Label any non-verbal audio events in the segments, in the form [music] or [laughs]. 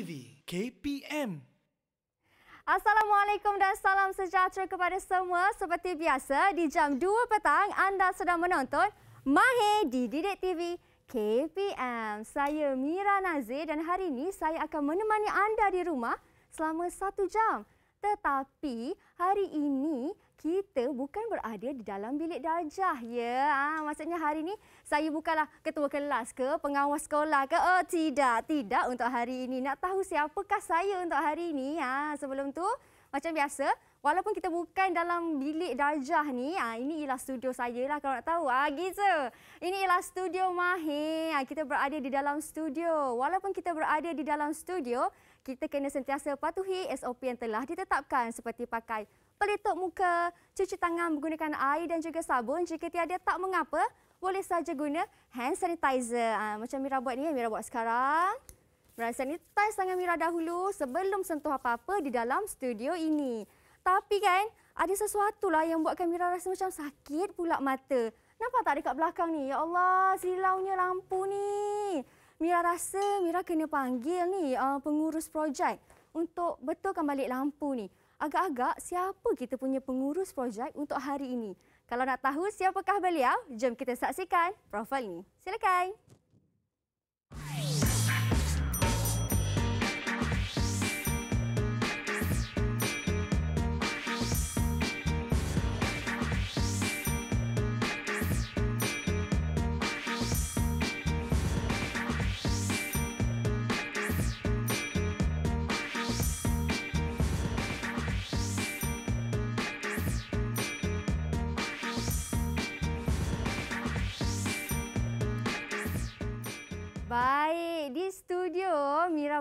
TV KPM. Assalamualaikum dan salam sejahtera kepada semua. Seperti biasa, di jam 2 petang anda sedang menonton Mahi di Didik TV KPM. Saya Mira Nazir dan hari ini saya akan menemani anda di rumah selama satu jam. Tetapi hari ini kita bukan berada di dalam bilik darjah ya. Ah ha, maksudnya hari ini saya bukanlah ketua kelas ke, pengawas sekolah ke. Oh tidak, tidak untuk hari ini. Nak tahu siapakah saya untuk hari ini? Ah ha, sebelum tu macam biasa Walaupun kita bukan dalam bilik darjah ni, ah ini ialah studio saya lah kalau nak tahu. Ah gitu. Ini ialah studio Mahir. Ah, kita berada di dalam studio. Walaupun kita berada di dalam studio, kita kena sentiasa patuhi SOP yang telah ditetapkan seperti pakai pelitup muka, cuci tangan menggunakan air dan juga sabun. Jika tiada tak mengapa, boleh saja guna hand sanitizer. Ha, macam Mira buat ni, Mira buat sekarang. Mira sanitize tangan Mira dahulu sebelum sentuh apa-apa di dalam studio ini. Tapi kan, ada sesuatu lah yang buatkan Mira rasa macam sakit pula mata. Nampak tak dekat belakang ni? Ya Allah, silaunya lampu ni. Mira rasa Mira kena panggil ni uh, pengurus projek untuk betulkan balik lampu ni. Agak-agak siapa kita punya pengurus projek untuk hari ini? Kalau nak tahu siapakah beliau, jom kita saksikan profil ni. Silakan. Silakan.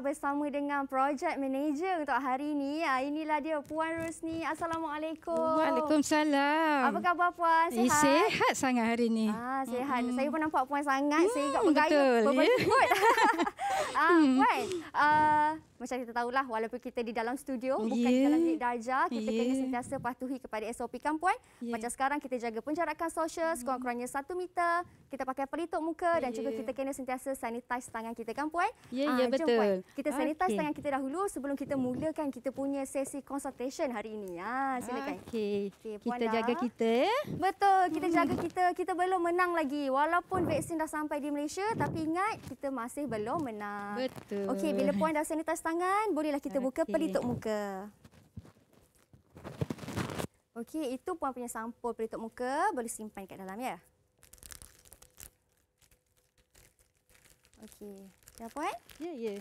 bersama dengan projek manager untuk hari ini. Ah, inilah dia Puan Rusni. Assalamualaikum. Waalaikumsalam. Apa khabar Puan? Sihat? Eh, sihat sangat hari ini. Ah, sihat. Mm-hmm. Saya pun nampak Puan sangat. Mm, Saya ingat hmm, bergaya. Betul. Yeah. [laughs] [laughs] ah, uh, macam kita tahu lah, walaupun kita di dalam studio oh, bukan yeah. dalam bilik darjah kita yeah. kena sentiasa patuhi kepada SOP kampuan yeah. macam sekarang kita jaga penjarakan sosial sekurang-kurangnya hmm. satu meter kita pakai pelitup muka yeah. dan juga kita kena sentiasa sanitize tangan kita kampuan ya yeah, ah, yeah, betul puan. kita sanitize okay. tangan kita dahulu sebelum kita hmm. mulakan kita punya sesi consultation hari ini ya ha, silakan okey okay, kita dah. jaga kita betul kita hmm. jaga kita kita belum menang lagi walaupun vaksin dah sampai di Malaysia tapi ingat kita masih belum menang betul okey bila puan dah sanitize tangan tangan, bolehlah kita buka pelitup muka. Okey, itu puan punya sampul pelitup muka. Boleh simpan kat dalam ya. Okey. Dah ya, puan? Ya, ya.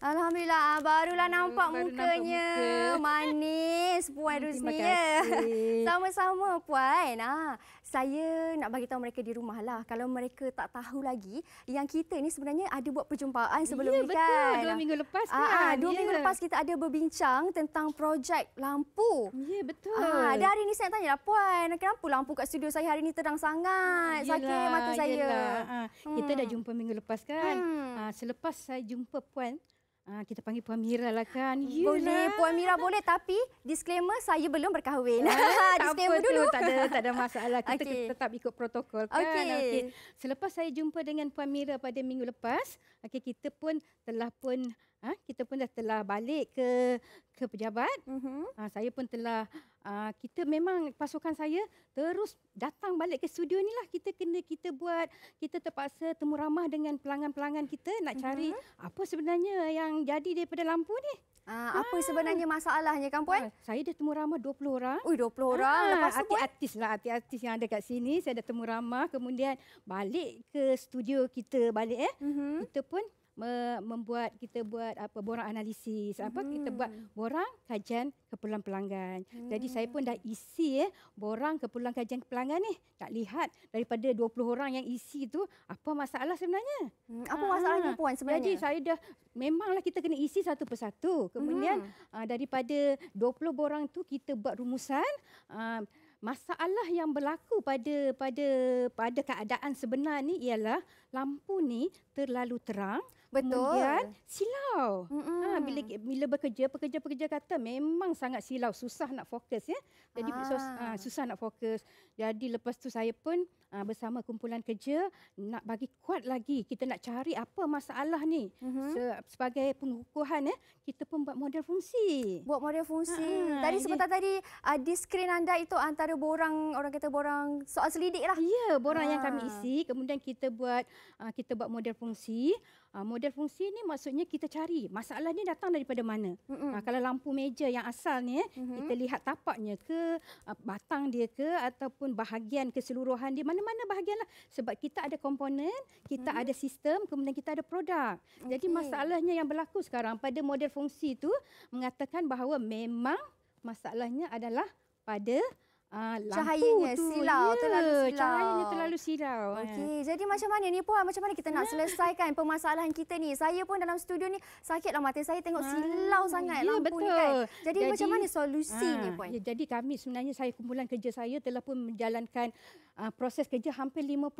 Alhamdulillah, barulah uh, nampak baru mukanya. Nampak muka. Manis puan hmm, Rusmi ya. Sama-sama puan. Ah saya nak bagi tahu mereka di rumah lah. Kalau mereka tak tahu lagi, yang kita ni sebenarnya ada buat perjumpaan sebelum ya, ni kan? Ya, betul. Dua minggu lepas ah, ah, kan? Aa, dua ya. minggu lepas kita ada berbincang tentang projek lampu. Ya, betul. Aa, ah, dan hari ni saya nak tanya lah, Puan, kenapa lampu kat studio saya hari ni terang sangat? Yalah, sakit mata saya. Ha, kita hmm. dah jumpa minggu lepas kan? Hmm. Ha, selepas saya jumpa Puan, Ah, kita panggil Puan Mira lah kan. Yelah. Boleh, Puan Mira boleh. Tapi disclaimer, saya belum berkahwin. Ah, [laughs] disclaimer tak dulu. Tu, tak, ada, tak ada masalah. Kita okay. tetap ikut protokol kan. Okay. Okay. Selepas saya jumpa dengan Puan Mira pada minggu lepas, okay, kita pun telah pun ha, kita pun dah telah balik ke ke pejabat. Uh-huh. Ha, saya pun telah uh, kita memang pasukan saya terus datang balik ke studio ni lah kita kena kita buat kita terpaksa temu ramah dengan pelanggan-pelanggan kita nak mm-hmm. cari uh-huh. apa sebenarnya yang jadi daripada lampu ni. Aa, ah, apa sebenarnya masalahnya kan puan? Ha, saya dah temu ramah 20 orang. Ui 20 orang. Ha, Lepas tu artis lah, artis-artis yang ada kat sini saya dah temu ramah kemudian balik ke studio kita balik eh. Uh-huh. Kita pun me- membuat kita buat apa borang analisis apa kita hmm. buat borang kajian keperluan pelanggan. Hmm. Jadi saya hmm. pun dah isi eh borang keperluan kajian pelanggan ni. Tak lihat daripada 20 orang yang isi tu apa masalah sebenarnya? Hmm. Apa masalahnya ha. puan sebenarnya? Jadi saya dah memanglah kita kena isi satu persatu. Kemudian hmm. aa, ah, daripada 20 borang tu kita buat rumusan aa, ah, masalah yang berlaku pada pada pada keadaan sebenar ni ialah lampu ni terlalu terang betul kemudian silau mm-hmm. ha bila bila bekerja pekerja-pekerja kata memang sangat silau susah nak fokus ya jadi ha. Sus, ha, susah nak fokus jadi lepas tu saya pun ha, bersama kumpulan kerja nak bagi kuat lagi kita nak cari apa masalah ni mm-hmm. Se, sebagai pengukuhan ya kita pun buat model fungsi buat model fungsi ha, tadi ini. sebentar tadi uh, di skrin anda itu antara borang orang kata borang soal selidik lah. ya borang ha. yang kami isi kemudian kita buat uh, kita buat model fungsi. Uh, model fungsi ni maksudnya kita cari masalah ni datang daripada mana. Mm-hmm. Uh, kalau lampu meja yang asal ni, eh, mm-hmm. kita lihat tapaknya ke, uh, batang dia ke ataupun bahagian keseluruhan dia, mana-mana bahagian lah. Sebab kita ada komponen, kita mm-hmm. ada sistem, kemudian kita ada produk. Okay. Jadi masalahnya yang berlaku sekarang pada model fungsi tu mengatakan bahawa memang masalahnya adalah pada Ah, cahayanya tu, silau, yeah, terlalu silau. Cahayanya terlalu silau. Eh. Okey, yeah. jadi macam mana ni puan? Macam mana kita nak selesaikan permasalahan kita ni? Saya pun dalam studio ni sakitlah mata saya tengok ah, silau sangat yeah, lampu betul. ni kan. Jadi, jadi macam mana solusinya ah, puan? Ya, jadi kami sebenarnya saya kumpulan kerja saya telah pun menjalankan uh, proses kerja hampir 50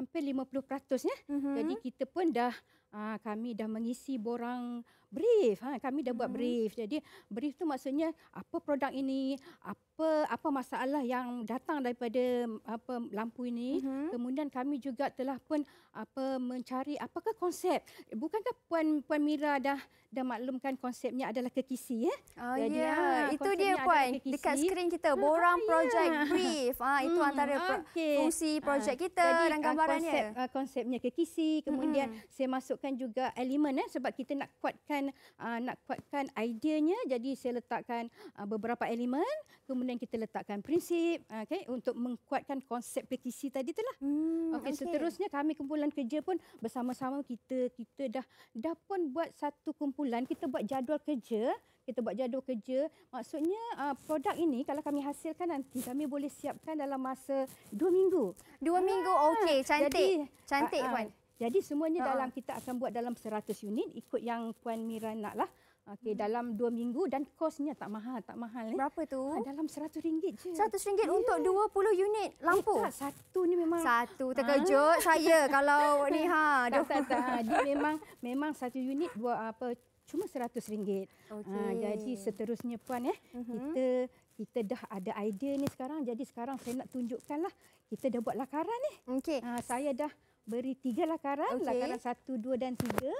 hampir 50% ya. Mm-hmm. Jadi kita pun dah Ha, kami dah mengisi borang brief. Ha, kami dah buat mhm. brief. Jadi brief tu maksudnya apa produk ini, apa apa masalah yang datang daripada apa lampu ini. Uh-huh. Kemudian kami juga telah pun apa mencari apakah konsep. Bukankah puan puan Mira dah dah maklumkan konsepnya adalah kekisi ya? Oh ya, yeah. ha, itu dia puan. Dekat skrin kita ha, borang ha, project yeah. brief. Ha, itu hmm, antara okay. fungsi ha, projek ha, kita jadi, dan ha, gambarannya. Konsep, konsepnya kekisi, kemudian hmm. saya masuk perlukan juga elemen eh sebab kita nak kuatkan uh, nak kuatkan ideanya jadi saya letakkan uh, beberapa elemen kemudian kita letakkan prinsip ah, okey untuk mengkuatkan konsep petisi tadi itulah hmm, okey okay. seterusnya kami kumpulan kerja pun bersama-sama kita kita dah dah pun buat satu kumpulan kita buat jadual kerja kita buat jadual kerja maksudnya uh, produk ini kalau kami hasilkan nanti kami boleh siapkan dalam masa dua minggu dua minggu ah, okey cantik jadi, cantik uh, puan jadi semuanya ha. dalam kita akan buat dalam 100 unit ikut yang Puan Mira nak lah. Okey, hmm. dalam dua minggu dan kosnya tak mahal, tak mahal. Eh. Berapa tu? Ha, dalam RM100 je. RM100 yeah. untuk 20 unit lampu? Eh, tak, satu ni memang. Satu, terkejut ha? saya [laughs] kalau ni ha. Tak, tak, tak. ha. Dia [laughs] memang, memang satu unit buat apa, cuma RM100. Ha, Okey. Ha, jadi seterusnya Puan, eh, uh-huh. kita kita dah ada idea ni sekarang. Jadi sekarang saya nak tunjukkanlah. Kita dah buat lakaran ni. Eh. Okey. Ha, saya dah beri tiga lakaran. Lah okay. Lakaran satu, dua dan tiga.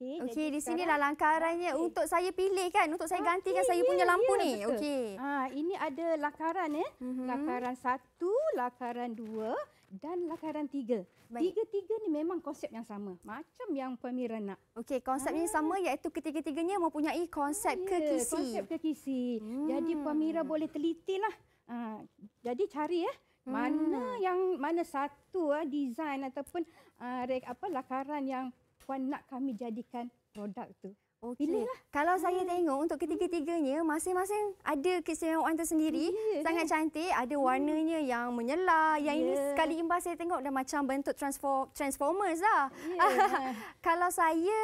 Okey, okay, di sini lah lakarannya okay. untuk saya pilih kan, untuk saya okay, gantikan yeah, saya ya, punya ya, lampu yeah, ni. Okey. Ah ini ada lakaran ya. Eh. Mm -hmm. Lakaran satu, lakaran dua dan lakaran tiga. Tiga-tiga ni memang konsep yang sama. Macam yang Puan Mira nak. Okey, konsepnya ha. Ah. sama iaitu ketiga-tiganya mempunyai konsep ha, yeah, ya, kekisi. Konsep kekisi. Hmm. Jadi Puan Mira boleh teliti lah. Ha, jadi cari ya. Eh. Hmm. Mana yang mana satu ah design ataupun uh, apa lakaran yang puan nak kami jadikan produk tu. Okay. Pilih lah. Kalau hmm. saya tengok untuk ketiga-tiganya, masing-masing ada keistimewaan tersendiri. Yeah. Ya. Sangat cantik. Ada hmm. warnanya hmm. yang menyelar. Yang yeah. ini ya. sekali imbas saya tengok dah macam bentuk transform Transformers lah. Yeah. Ya. [laughs] kalau saya,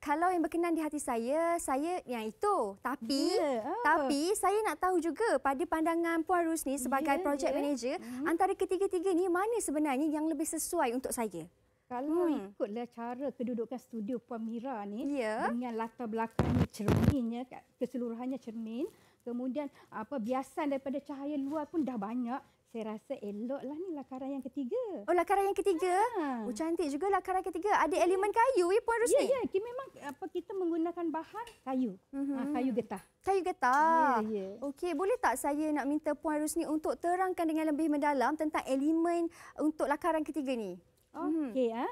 kalau yang berkenan di hati saya, saya yang itu. Tapi, yeah. oh. tapi saya nak tahu juga pada pandangan Puan Rus ni sebagai yeah. project yeah. manager, mm. antara ketiga-tiga ni mana sebenarnya yang lebih sesuai untuk saya? kalau hmm. ikutlah cara kedudukan studio Puan Mira ni yeah. dengan latar belakangnya cerminnya keseluruhannya cermin kemudian apa biasan daripada cahaya luar pun dah banyak saya rasa eloklah ni lakaran yang ketiga. Oh, lakaran yang ketiga? Ha. Oh, cantik juga lakaran ketiga. Ada ya. ya. elemen kayu ya, Puan Rusni? Ya, ya. Kita memang apa, kita menggunakan bahan kayu. Mm-hmm. kayu getah. Kayu getah. Ya, ya. Okey, boleh tak saya nak minta Puan Rusni untuk terangkan dengan lebih mendalam tentang elemen untuk lakaran ketiga ni? Oh, ya. Mm-hmm. Ha?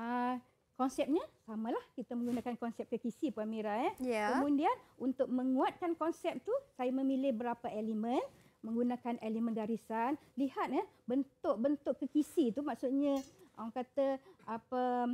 Uh, konsepnya samalah. Kita menggunakan konsep kekisi, Puan Mira eh. Yeah. Kemudian untuk menguatkan konsep tu saya memilih berapa elemen menggunakan elemen garisan. Lihat ya eh, bentuk-bentuk kekisi tu maksudnya orang kata apa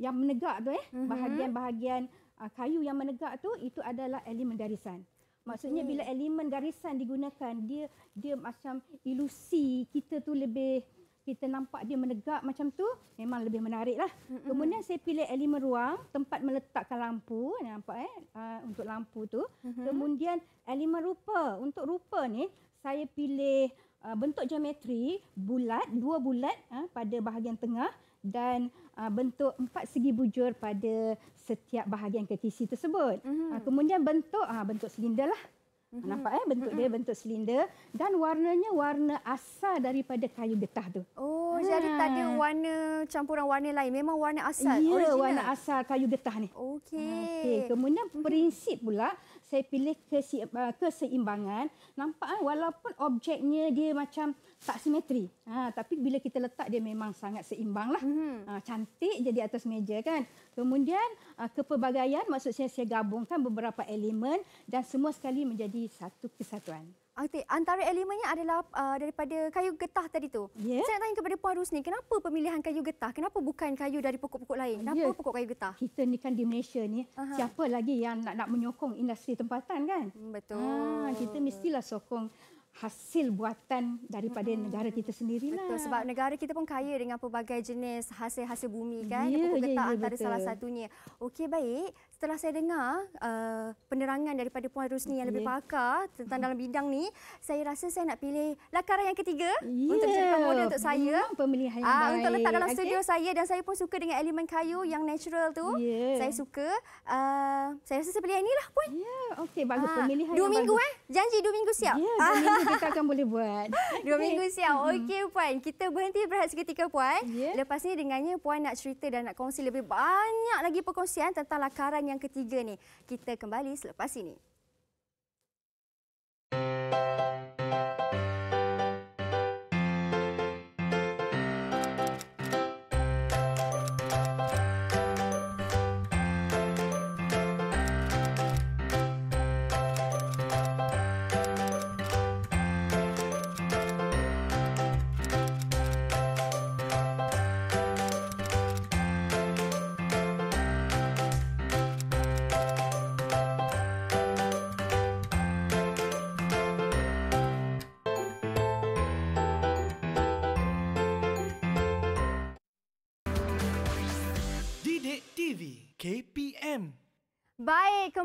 yang menegak tu eh mm bahagian-bahagian uh, kayu yang menegak tu itu adalah elemen garisan. Maksudnya bila elemen garisan digunakan dia dia macam ilusi kita tu lebih kita nampak dia menegak macam tu memang lebih menarik lah. Mm-hmm. Kemudian saya pilih elemen ruang tempat meletakkan lampu nampak eh uh, untuk lampu tu. Mm-hmm. Kemudian elemen rupa untuk rupa ni saya pilih uh, bentuk geometri bulat dua bulat uh, pada bahagian tengah dan uh, bentuk empat segi bujur pada setiap bahagian ketisi tersebut. Mm-hmm. Uh, kemudian bentuk uh, bentuk silinder lah. Mm-hmm. Nampak eh bentuk mm-hmm. dia bentuk silinder dan warnanya warna asal daripada kayu getah tu. Oh, ha. jadi ah. tak ada warna campuran warna lain. Memang warna asal ya, original. warna asal kayu getah ni. Okey. Ah, okey, kemudian mm-hmm. prinsip pula saya pilih ah, keseimbangan. Nampak eh walaupun objeknya dia macam tak simetri. Ha, tapi bila kita letak dia memang sangat seimbang lah. Mhm. Ha, cantik jadi atas meja kan. Kemudian ha, kepelbagaian maksudnya saya gabungkan beberapa elemen dan semua sekali menjadi satu kesatuan. Okey, antara elemennya adalah uh, daripada kayu getah tadi tu. Yeah. Saya nak tanya kepada Puan Rusni, kenapa pemilihan kayu getah? Kenapa bukan kayu dari pokok-pokok lain? Ya. Kenapa yeah. pokok kayu getah? Kita ni kan di Malaysia ni, uh-huh. siapa lagi yang nak nak menyokong industri tempatan kan? Hmm, ah, betul. Ha, kita mestilah sokong hasil buatan daripada hmm. negara kita sendirilah. Betul sebab negara kita pun kaya dengan pelbagai jenis hasil-hasil bumi kan. Ya, Pokok getah ya, ya, antara betul. salah satunya. Okey baik setelah saya dengar uh, penerangan daripada Puan Rusni yang lebih yeah. pakar tentang dalam bidang ni, saya rasa saya nak pilih lakaran yang ketiga yeah. untuk jadikan model untuk saya. Memang pemilihan yang uh, baik. Untuk letak dalam okay. studio saya dan saya pun suka dengan elemen kayu yang natural tu. Yeah. Saya suka. Uh, saya rasa saya pilih yang inilah pun. Ya, yeah. okey. Bagus uh, pemilihan Dua minggu bagus. eh. Janji dua minggu siap. Ya, yeah, dua minggu kita [laughs] akan boleh buat. Dua okay. minggu [laughs] siap. Hmm. Okey, Puan. Kita berhenti berhenti seketika, Puan. Yeah. Lepas ni dengannya, Puan nak cerita dan nak kongsi lebih banyak lagi perkongsian tentang lakaran yang ketiga ni. Kita kembali selepas ini.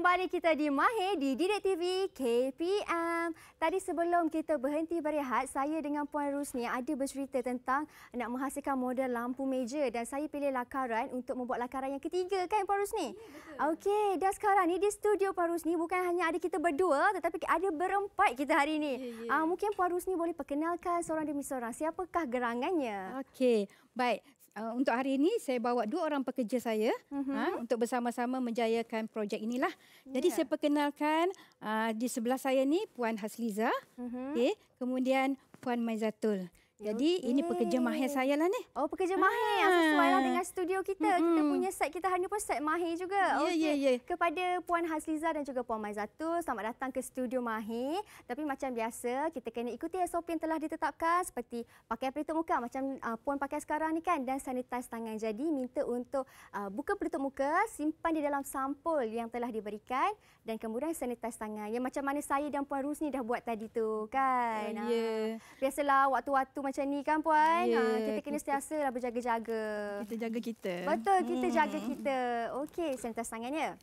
kembali kita di Mahir di Direct TV KPM. Tadi sebelum kita berhenti berehat, saya dengan Puan Rusni ada bercerita tentang nak menghasilkan model lampu meja dan saya pilih lakaran untuk membuat lakaran yang ketiga kan Puan Rusni? Ya, Okey, dan sekarang ni di studio Puan Rusni bukan hanya ada kita berdua tetapi ada berempat kita hari ini. Ya, ya. Ah, mungkin Puan Rusni boleh perkenalkan seorang demi seorang. Siapakah gerangannya? Okey, baik uh, untuk hari ini saya bawa dua orang pekerja saya uh-huh. ha, untuk bersama-sama menjayakan projek inilah. Yeah. Jadi ya. saya perkenalkan uh, di sebelah saya ni Puan Hasliza, uh-huh. Mhm. okay, kemudian Puan Maizatul. Jadi okay. ini pekerja mahir saya lah ni. Oh pekerja ah. mahir ah. yang sesuai lah dengan studio kita. Mm -hmm. Kita punya set kita hanya pun set mahir juga. Ya, ya, Okey ya, ya. Kepada Puan Hasliza dan juga Puan Maizatul, selamat datang ke studio mahir. Tapi macam biasa, kita kena ikuti SOP yang telah ditetapkan seperti pakai pelitup muka macam uh, Puan pakai sekarang ni kan dan sanitize tangan. Jadi minta untuk uh, buka pelitup muka, simpan di dalam sampul yang telah diberikan dan kemudian sanitize tangan. Yang macam mana saya dan Puan Rusni dah buat tadi tu kan. Ya. Yeah. Biasalah waktu-waktu macam ni kan puan. Yeah. Ya, ha, kita kena setiasa lah berjaga-jaga. Kita jaga kita. Betul, kita hmm. jaga kita. Okey, sentiasa tangannya.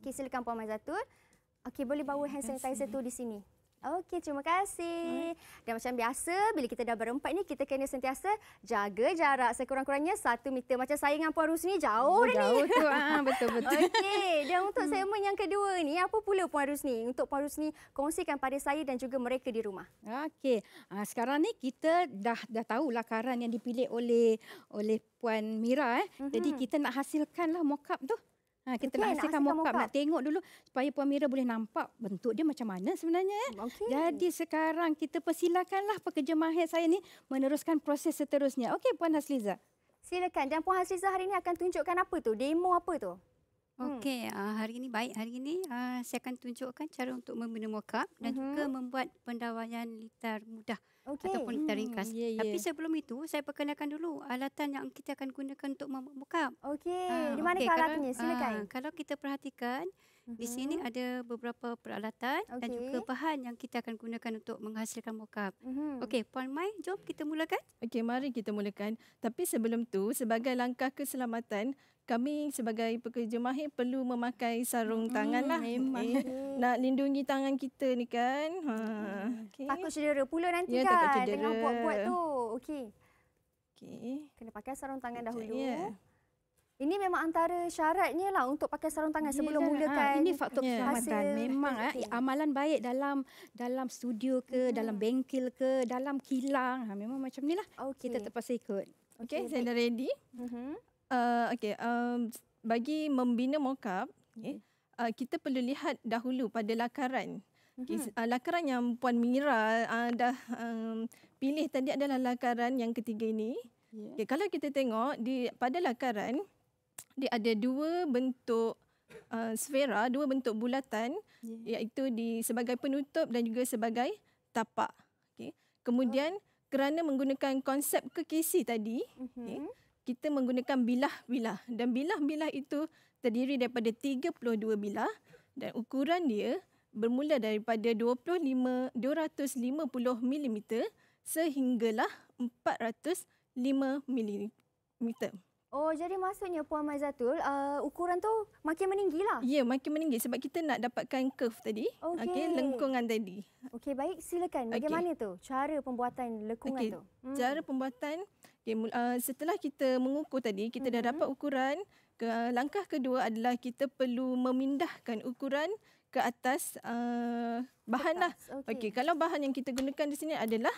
Okey, silakan puan Mazatul. Okey, boleh bawa hand sanitizer tu di sini. Okey, terima kasih. Hmm. Dan macam biasa, bila kita dah berempat ni, kita kena sentiasa jaga jarak sekurang-kurangnya satu meter. Macam saya dengan Puan Rusni, jauh dah oh, ni. Jauh tu, ha, [laughs] betul-betul. Okey, dan untuk hmm. segmen yang kedua ni, apa pula Puan Rusni? Untuk Puan Rusni, kongsikan pada saya dan juga mereka di rumah. Okey, ha, sekarang ni kita dah dah tahu lakaran yang dipilih oleh oleh Puan Mira. Eh. Hmm. Jadi mhm. kita nak hasilkanlah mock-up tu. Ha, kita okay, nak hasilkan nak mock-up. up nak tengok dulu supaya Puan Mira boleh nampak bentuk dia macam mana sebenarnya. Eh? Okay. Jadi sekarang kita persilakanlah pekerja mahir saya ni meneruskan proses seterusnya. Okey Puan Hasliza. Silakan dan Puan Hasliza hari ini akan tunjukkan apa tu? Demo apa tu? Hmm. Okey, uh, hari ini baik. Hari ini uh, saya akan tunjukkan cara untuk membina mock-up dan uh-huh. juga mhm. membuat pendawaian litar mudah okay. ataupun kita ringkas. yeah, hmm, yeah. Ya. Tapi sebelum itu, saya perkenalkan dulu alatan yang kita akan gunakan untuk memakap. Okey, uh, di mana okay. alatnya? Silakan. Uh, kalau kita perhatikan, mm Di sini mm-hmm. ada beberapa peralatan okay. dan juga bahan yang kita akan gunakan untuk menghasilkan mockup. Mm-hmm. Okey, Puan Mai, jom kita mulakan. Okey, mari kita mulakan. Tapi sebelum tu, sebagai langkah keselamatan, kami sebagai pekerja mahir perlu memakai sarung hmm tangan lah. Okay. Eh, nak lindungi tangan kita ni kan. Ha. Mm-hmm. Okay. Takut cedera pula nanti ya, kan takut cedera. dengan buat-buat tu. Okey. Okay. Kena pakai sarung tangan Kejap, dahulu. Yeah. Ini memang antara syaratnya lah untuk pakai sarung tangan yeah, sebelum ha, mulakan. Ha, ini faktor keselamatan. Memang eh, amalan baik dalam dalam studio ke, hmm. dalam bengkel ke, dalam kilang. Ha, memang macam ni lah. Okay. Kita terpaksa ikut. Okay, okay saya dah ready. Uh-huh. Mhm. Uh, eh, okay, um, bagi membina mockup, okay, uh, eh, eh, kita perlu lihat dahulu pada lakaran. Mhm. Okay, uh, lakaran yang Puan Mira uh, dah um, pilih tadi adalah lakaran yang ketiga ini. Yeah. Okay, kalau kita tengok di pada lakaran, dia ada dua bentuk uh, sfera, dua bentuk bulatan yeah. iaitu di sebagai penutup dan juga sebagai tapak. Okey. Kemudian oh. kerana menggunakan konsep kekisi tadi, mm-hmm. okay, kita menggunakan bilah-bilah dan bilah-bilah itu terdiri daripada 32 bilah dan ukuran dia bermula daripada 25 250 mm sehinggalah 405 mm. Oh, jadi maksudnya Puan Maizatul, uh, ukuran tu makin meninggi lah? Ya, yeah, makin meninggi sebab kita nak dapatkan curve tadi, okay. Okay, lengkungan tadi. Okey, baik. Silakan. Bagaimana okay. tu cara pembuatan lengkungan okay. tu? Hmm. Cara pembuatan, okay, uh, setelah kita mengukur tadi, kita hmm. dah dapat ukuran. Ke, uh, langkah kedua adalah kita perlu memindahkan ukuran ke atas uh, bahan Ketas. lah. Okey, okay, kalau bahan yang kita gunakan di sini adalah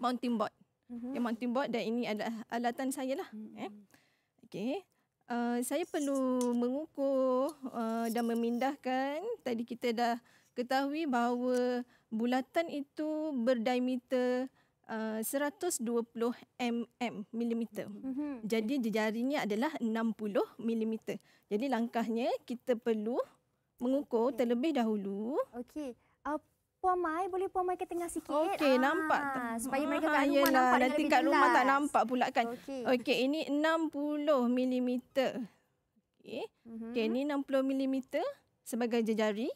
mounting board hmm yang mountain board dan ini adalah alatan saya lah. Mm-hmm. Eh. Okay. Uh, eh, saya perlu mengukur uh, dan memindahkan. Tadi kita dah ketahui bahawa bulatan itu berdiameter eh, uh, 120 mm milimeter. Mm-hmm. Jadi jejarinya adalah 60 mm. Jadi langkahnya kita perlu mengukur okay. terlebih dahulu. Okey. Apa? Puan Mai, boleh Puan Mai ke tengah sikit? Okey, ah, nampak. Ha, supaya mereka [laughs] kat ya rumah yelah, nampak Nanti lebih kat rumah tak nampak pula kan. Okey, okay, ini 60 mm. Okey, mm -hmm. okay, ini 60 mm sebagai jejari.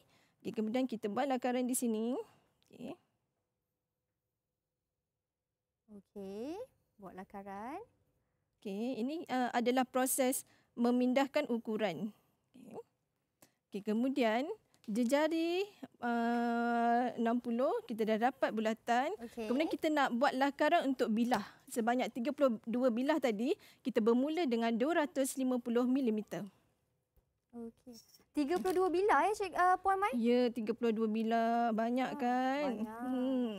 Okay, kemudian kita buat lakaran di sini. Okey. Okey, buat lakaran. Okey, ini uh, adalah proses memindahkan ukuran. Okey, okay, kemudian jejari eh, uh, 60 kita dah dapat bulatan. Okay. Kemudian kita nak buat lakaran untuk bilah. Sebanyak 32 bilah tadi, kita bermula dengan 250 mm. Okey. 32 bilah ya Cik uh, Puan Mai? Ya, 32 bilah. Banyak ha, kan? Banyak. Hmm.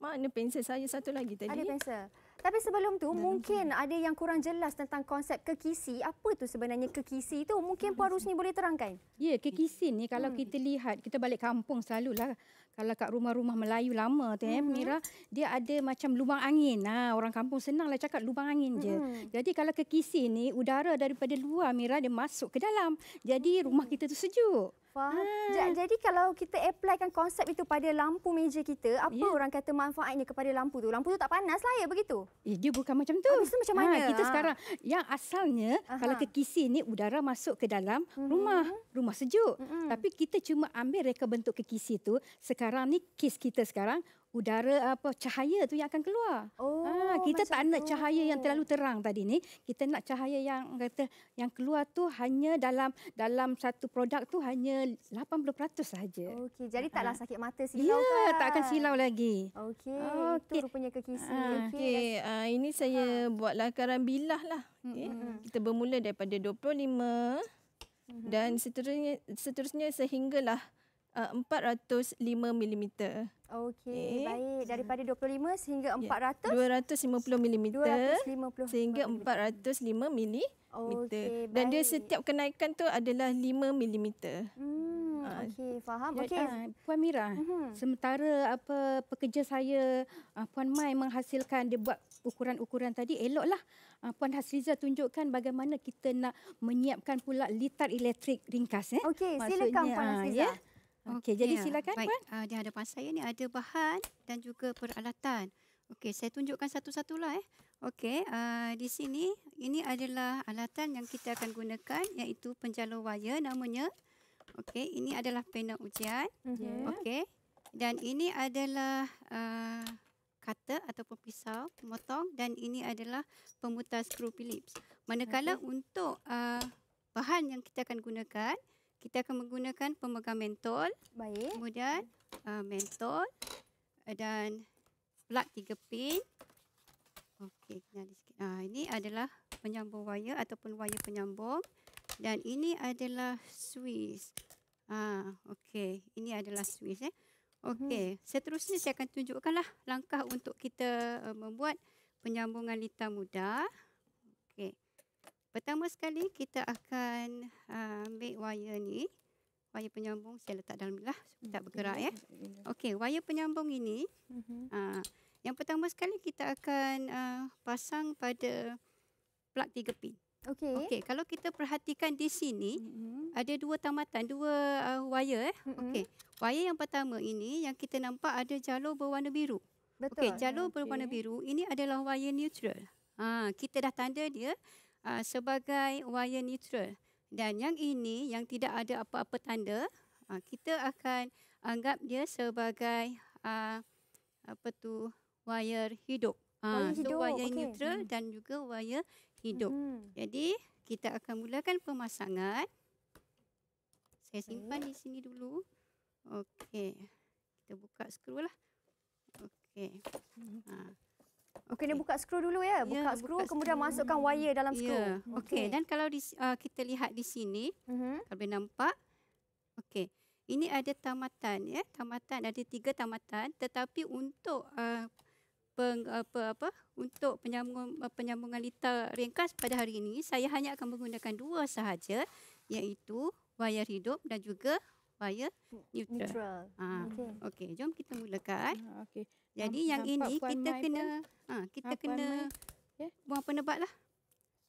Mana pensel saya satu lagi tadi? Ada pensel. Tapi sebelum tu Dan mungkin ada yang kurang jelas tentang konsep kekisi. Apa tu sebenarnya kekisi itu? Mungkin Puan Rusni boleh terangkan. Ya, kekisi ni kalau hmm. kita lihat, kita balik kampung selalulah. Kalau kat rumah-rumah Melayu lama tu eh, hmm. eh, Mira, dia ada macam lubang angin. Ha, orang kampung senanglah cakap lubang angin je. Hmm. Jadi kalau kekisi ni, udara daripada luar Mira dia masuk ke dalam. Jadi rumah hmm. kita tu sejuk faham. Yeah. Jadi kalau kita applykan konsep itu pada lampu meja kita, apa yeah. orang kata manfaatnya kepada lampu tu? Lampu tu tak panas lah ya begitu? Eh, dia bukan macam tu. Habis macam ha, mana? Ha, kita ha. sekarang, yang asalnya Aha. kalau ke kekisir ni udara masuk ke dalam mm-hmm. rumah. Rumah sejuk. Mm-hmm. Tapi kita cuma ambil reka bentuk kekisir tu. Sekarang ni kis kita sekarang udara apa cahaya tu yang akan keluar. Ah, oh, ha, kita tak itu. nak cahaya yang terlalu terang tadi ni. Kita nak cahaya yang kata yang keluar tu hanya dalam dalam satu produk tu hanya 80% saja. Okey, jadi taklah ha. sakit mata silau. Ya, kan? tak akan silau lagi. Okey, okay. Ah, itu rupanya kekisi. Ha, Okey, okay. ha, ini saya ha. buat lakaran bilah lah. Okay. Hmm. Eh, mm, mm. Kita bermula daripada 25 hmm. dan seterusnya seterusnya sehinggalah 405 uh, mm. Okey, okay. Eh? baik. Ha. Daripada 25 sehingga 400? 250mm 250 sehingga 405mm. Okey, Dan dia setiap kenaikan tu adalah 5mm. Hmm, ha. Okey, faham. Ya, okay. Ah, Puan Mira, uh-huh. sementara apa pekerja saya, ah, Puan Mai menghasilkan, dia buat ukuran-ukuran tadi, eloklah. Ah, Puan Hasriza tunjukkan bagaimana kita nak menyiapkan pula litar elektrik ringkas. Eh. Okey, silakan Puan Hasriza. Ya. Okey, jadi ya. silakan Baik. puan. Uh, di hadapan saya ni ada bahan dan juga peralatan. Okey, saya tunjukkan satu-satulah eh. Okey, uh, di sini ini adalah alatan yang kita akan gunakan iaitu penjalur wayar namanya. Okey, ini adalah pena ujian. Yeah. Mhm. Okey. Dan ini adalah uh, ah, cutter ataupun pisau pemotong dan ini adalah pemutar skru Phillips. Manakala okay. untuk uh, bahan yang kita akan gunakan, kita akan menggunakan pemegang mentol. Baik. Kemudian uh, mentol uh, dan plug tiga pin. Okey, kenali sikit. Ah, ini adalah penyambung wayar ataupun wayar penyambung. Dan ini adalah Swiss. Ah, okey. Ini adalah Swiss. Eh. Okey, mm-hmm. seterusnya saya akan tunjukkanlah langkah untuk kita uh, membuat penyambungan litar mudah. Pertama sekali kita akan uh, ambil wire ni. Wire penyambung saya letak dalam lah supaya tak bergerak mm-hmm. ya. Mm-hmm. Okey, wire penyambung ini. Uh-huh. Uh, yang pertama sekali kita akan uh, pasang pada plug tiga pin. Okey. Okey, kalau kita perhatikan di sini uh-huh. ada dua tamatan, dua uh, wire eh. Uh-huh. Okey. Wire yang pertama ini yang kita nampak ada jalur berwarna biru. Betul. Okey, jalur okay. berwarna biru ini adalah wire neutral. Ha, kita dah tanda dia uh, sebagai wire neutral dan yang ini yang tidak ada apa-apa tanda uh, kita akan anggap dia sebagai uh, apa tu wire hidup. Ah uh, so wire okay. neutral hmm. dan juga wire hidup. hmm Jadi kita akan mulakan pemasangan. Saya simpan okay. di sini dulu. Okey. Kita buka skru lah. Okey. Mm-hmm. Okey, Kena buka skru dulu ya. Buka, ya, buka skru kemudian masukkan wire dalam skru. Ya. Okey. Okay. Dan kalau di, uh, kita lihat di sini, uh-huh. kalau nampak. Okey. Ini ada tamatan ya. Tamatan ada tiga tamatan tetapi untuk uh, peng, apa apa untuk penyambung uh, penyambungan litar ringkas pada hari ini saya hanya akan menggunakan dua sahaja iaitu wayar hidup dan juga fire neutral. Ah, neutral. Ha. Okey. Okey, jom kita mulakan. Ha, ah, okey. Jadi yang ini kita kena ha kita ha, kena ya. Buang penebatlah.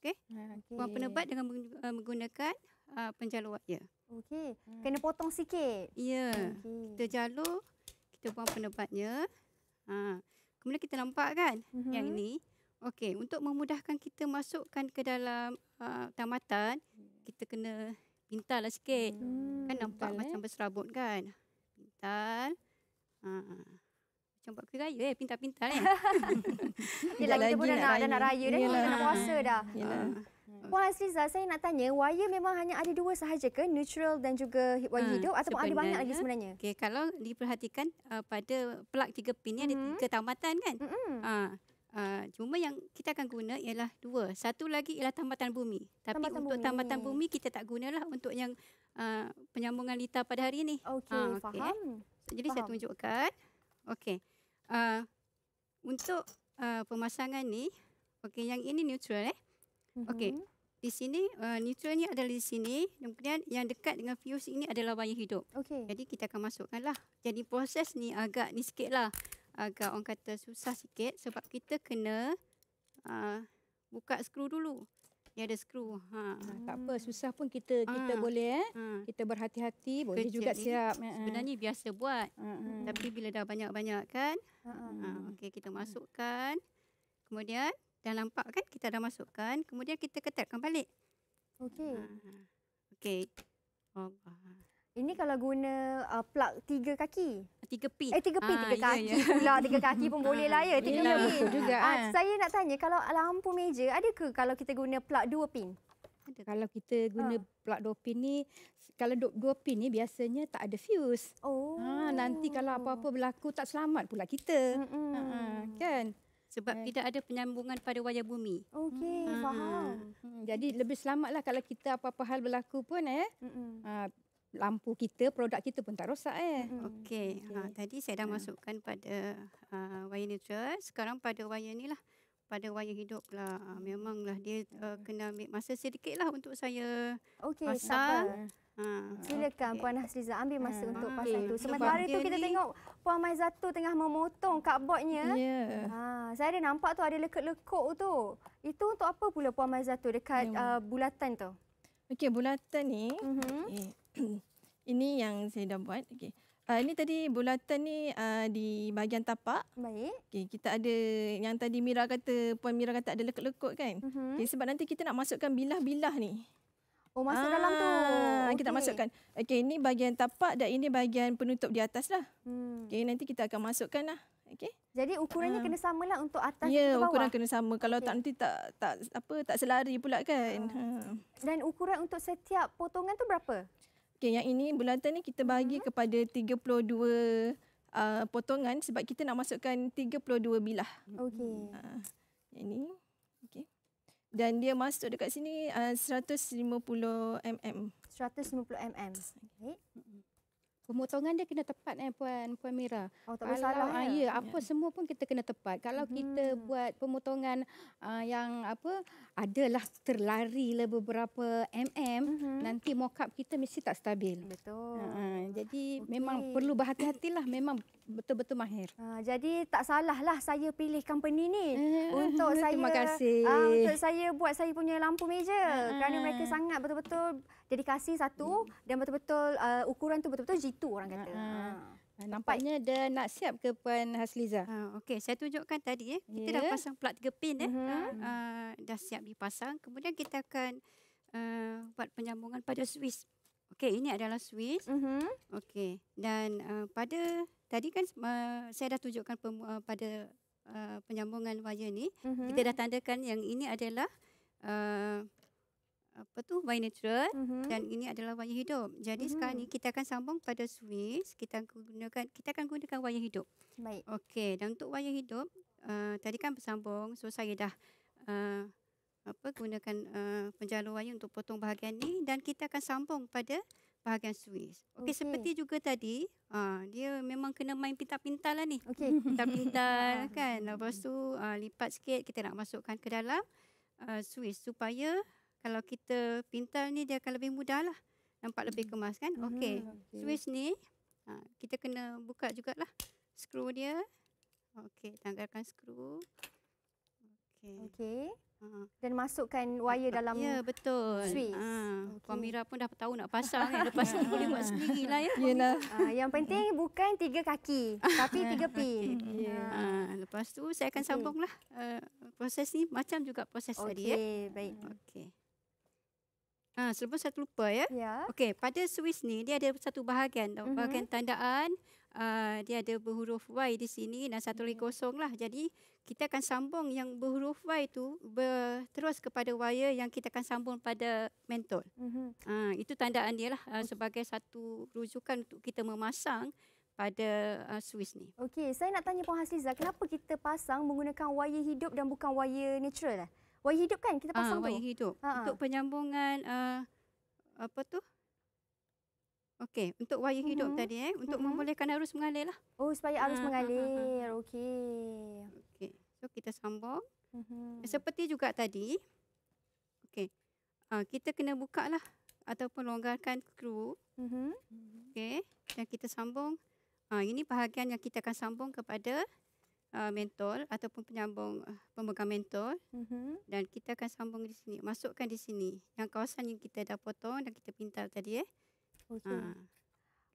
Okey. okay. Buang penebat dengan eh, menggunakan ha, penjalur wire. Okey. Ha. Kena potong sikit. Ya. Okay. Kita jalur, kita buang penebatnya. Ha. Kemudian kita nampak kan mm-hmm. yang ini. Okey, untuk memudahkan kita masukkan ke dalam uh, tamatan, ya. kita kena pintal lah sikit. Hmm, kan nampak pintal, macam eh? berserabut kan. Pintal. Ha. Ah, ah. Macam buat kuih raya eh. Pintal-pintal eh. kita pun dah nak, dah nak raya dah. Kita nak puasa ah, dah. Yelah. Puan Aziza saya nak tanya. waya memang hanya ada dua sahaja ke? Neutral dan juga wire ha, hidup? Ataupun ada banyak lagi sebenarnya? Okay, kalau diperhatikan uh, pada pelak tiga pin ni mm-hmm. ada hmm. tiga tamatan kan? Mm-hmm. Ha. Ah, cuma yang kita akan guna ialah dua. Satu lagi ialah tambatan bumi. Tapi tambatan untuk bumi. tambatan bumi kita tak gunalah untuk yang uh, penyambungan lita pada hari ini. Okey, uh, ah, okay. faham. Eh? Jadi faham. saya tunjukkan. Okey. Uh, untuk uh, pemasangan ni, okey yang ini neutral eh. Okey. Mm-hmm. Di sini uh, neutral ni adalah di sini. Kemudian yang dekat dengan fuse ini adalah wayang hidup. Okay. Jadi kita akan masukkanlah. Jadi proses ni agak ni sikitlah agak orang kata susah sikit sebab kita kena uh, buka skru dulu. Dia ada skru. Ha. Hmm. Tak apa, susah pun kita ah. kita boleh. Eh. Ha. Kita berhati-hati, boleh Kerja juga ni. siap. Eh, eh. Sebenarnya ha. biasa buat. Ha. Tapi bila dah banyak-banyak kan. Ha. Ha. Okey, kita masukkan. Kemudian, dah nampak kan kita dah masukkan. Kemudian kita ketatkan balik. Okey. Ha. Okey. Oh. Ini kalau guna uh, plug tiga kaki. Tiga pin. Eh, tiga pin, ah, tiga yeah, kaki yeah. pula. Tiga kaki pun [laughs] boleh lah ya. Tiga yeah, pin. Juga, ha. Ha. Saya nak tanya, kalau lampu meja, ke kalau kita guna plug dua pin? Kalau kita guna ha. plug dua pin ni, kalau dua pin ni biasanya tak ada fuse. Oh. Ha, nanti kalau apa-apa berlaku, tak selamat pula kita. Ha -ha, kan? Sebab okay. Eh. tidak ada penyambungan pada wayar bumi. Okey, hmm. faham. Hmm. Jadi lebih selamatlah kalau kita apa-apa hal berlaku pun. eh. Hmm. Ha lampu kita, produk kita pun tak rosak eh. Hmm. Okey. Okay. Ha tadi saya dah ha. masukkan pada uh, wire neutral. Sekarang pada wire ni lah. Pada wire hidup pula. Ah, memanglah dia uh, kena ambil masa sedikit lah untuk saya okay, pasang. Ha. Silakan okay. Puan Hasliza ambil masa ha. untuk pasang okay. tu. Sementara itu kita ni... tengok Puan Maizatu tengah memotong kardboardnya. Yeah. Ya. Ha. Saya ada nampak tu ada lekuk-lekuk tu. Itu untuk apa pula Puan Maizatu dekat yeah. uh, bulatan tu? Okey, bulatan ni. Mm-hmm. Okay. [clears throat] ini yang saya dah buat. Okey. Uh, ini tadi bulatan ni uh, di bahagian tapak. Baik. Okey, kita ada yang tadi Mira kata, Puan Mira kata ada lekuk-lekuk kan? Mm-hmm. Okey, sebab nanti kita nak masukkan bilah-bilah ni. Oh, masuk ah, dalam tu. Okay. Ah, kita nak masukkan. Okey, ini bahagian tapak dan ini bahagian penutup di atas lah. Hmm. Okey, nanti kita akan masukkan lah. Okey. Jadi ukurannya uh, kena sama lah untuk atas dan ya, yeah, bawah. Ya, ukuran kena sama. Kalau okay. tak nanti tak tak apa tak selari pula kan. Uh. Uh. Dan ukuran untuk setiap potongan tu berapa? Okay, yang ini bulatan ni kita bagi mm-hmm. kepada 32 uh, potongan sebab kita nak masukkan 32 bilah. Okey. Uh, yang ini. Okey. Dan dia masuk dekat sini uh, 150 mm. 150 mm. Okey. Pemotongan dia kena tepat eh Puan Puan Mira. Oh tak salah. Ah, ya. ya apa ya. semua pun kita kena tepat. Kalau hmm. kita buat pemotongan uh, yang apa adalah terlari lah beberapa mm hmm. nanti mockup kita mesti tak stabil. Betul. Uh, jadi okay. memang perlu berhati-hatilah memang betul-betul mahir. Uh, jadi tak salah lah saya pilih company ni uh, [laughs] untuk saya terima kasih. Uh, untuk saya buat saya punya lampu meja uh. kerana mereka sangat betul-betul jadi kasih satu hmm. dan betul-betul uh, ukuran tu betul-betul jitu orang kata. Hmm. Ha. ha. ha. Nampaknya dia nak siap ke Puan Hasliza. Ha, Okey, saya tunjukkan tadi. Eh. Kita yeah. dah pasang plat tiga pin. Eh. Hmm. Uh, dah siap dipasang. Kemudian kita akan uh, buat penyambungan pada Swiss. Okey, ini adalah Swiss. Mm-hmm. Okey, dan uh, pada tadi kan uh, saya dah tunjukkan uh, pada uh, penyambungan wayar ni. Mm-hmm. Kita dah tandakan yang ini adalah uh, apa tu wine natural mm-hmm. dan ini adalah wine hidup. Jadi mm-hmm. sekarang ni kita akan sambung pada Swiss, kita akan gunakan kita akan gunakan wine hidup. Baik. Okey, dan untuk wine hidup uh, tadi kan bersambung so saya dah uh, apa gunakan uh, penjalur wine untuk potong bahagian ni dan kita akan sambung pada bahagian Swiss. Okey, okay. seperti juga tadi, uh, dia memang kena main pintar-pintar lah ni. Okey. Pintar-pintar [laughs] kan. Lepas tu uh, lipat sikit kita nak masukkan ke dalam uh, Swiss supaya kalau kita pintar ni dia akan lebih mudah lah. Nampak lebih hmm. kemas kan? Hmm, okey. Okay. Swiss ni ha, kita kena buka jugalah skru dia. Okey, tanggalkan skru. Okey. Okey. Ha. Dan masukkan wire ha. dalam Ya, betul. Swiss. Ha. Okay. Puan Mira pun dah tahu nak pasang kan. pasang. ni boleh buat [laughs] sendiri lah ya. Ya lah. Ha. [laughs] Yang penting bukan tiga kaki. tapi tiga [laughs] pin. Okay. Ha. Ya. Ha. Lepas tu saya akan okay. sambung lah. Uh, eh, proses ni macam juga proses okay. tadi ya. Okey, baik. Okay. Ha, sebelum saya terlupa ya. ya. Okey, pada Swiss ni dia ada satu bahagian tau. Mhm. Bahagian mm-hmm. tandaan uh, dia ada berhuruf Y di sini dan satu lagi ya. kosong lah. Jadi kita akan sambung yang berhuruf Y tu terus kepada wire yang kita akan sambung pada mentol. Mm-hmm. Ha, itu tandaan dia lah uh, sebagai satu rujukan untuk kita memasang pada uh, Swiss ni. Okey, saya nak tanya Puan Hasliza, kenapa kita pasang menggunakan wire hidup dan bukan wire natural lah? wayar hidup kan kita ah, pasang ha, tu. wayar hidup. Ha-ha. Ah. Untuk penyambungan uh, apa tu? Okey, untuk wayar hidup mm-hmm. tadi eh, untuk mm-hmm. membolehkan arus mengalir lah. Oh, supaya arus ha, mengalir. Okey. Okey. So kita sambung. Mm-hmm. Seperti juga tadi. Okey. Uh, kita kena buka lah ataupun longgarkan skru. Mm-hmm. Okey. Dan kita sambung. Uh, ini bahagian yang kita akan sambung kepada uh, mentor ataupun penyambung uh, pemegang mentor mm-hmm. dan kita akan sambung di sini masukkan di sini yang kawasan yang kita dah potong dan kita pintar tadi eh okey ha.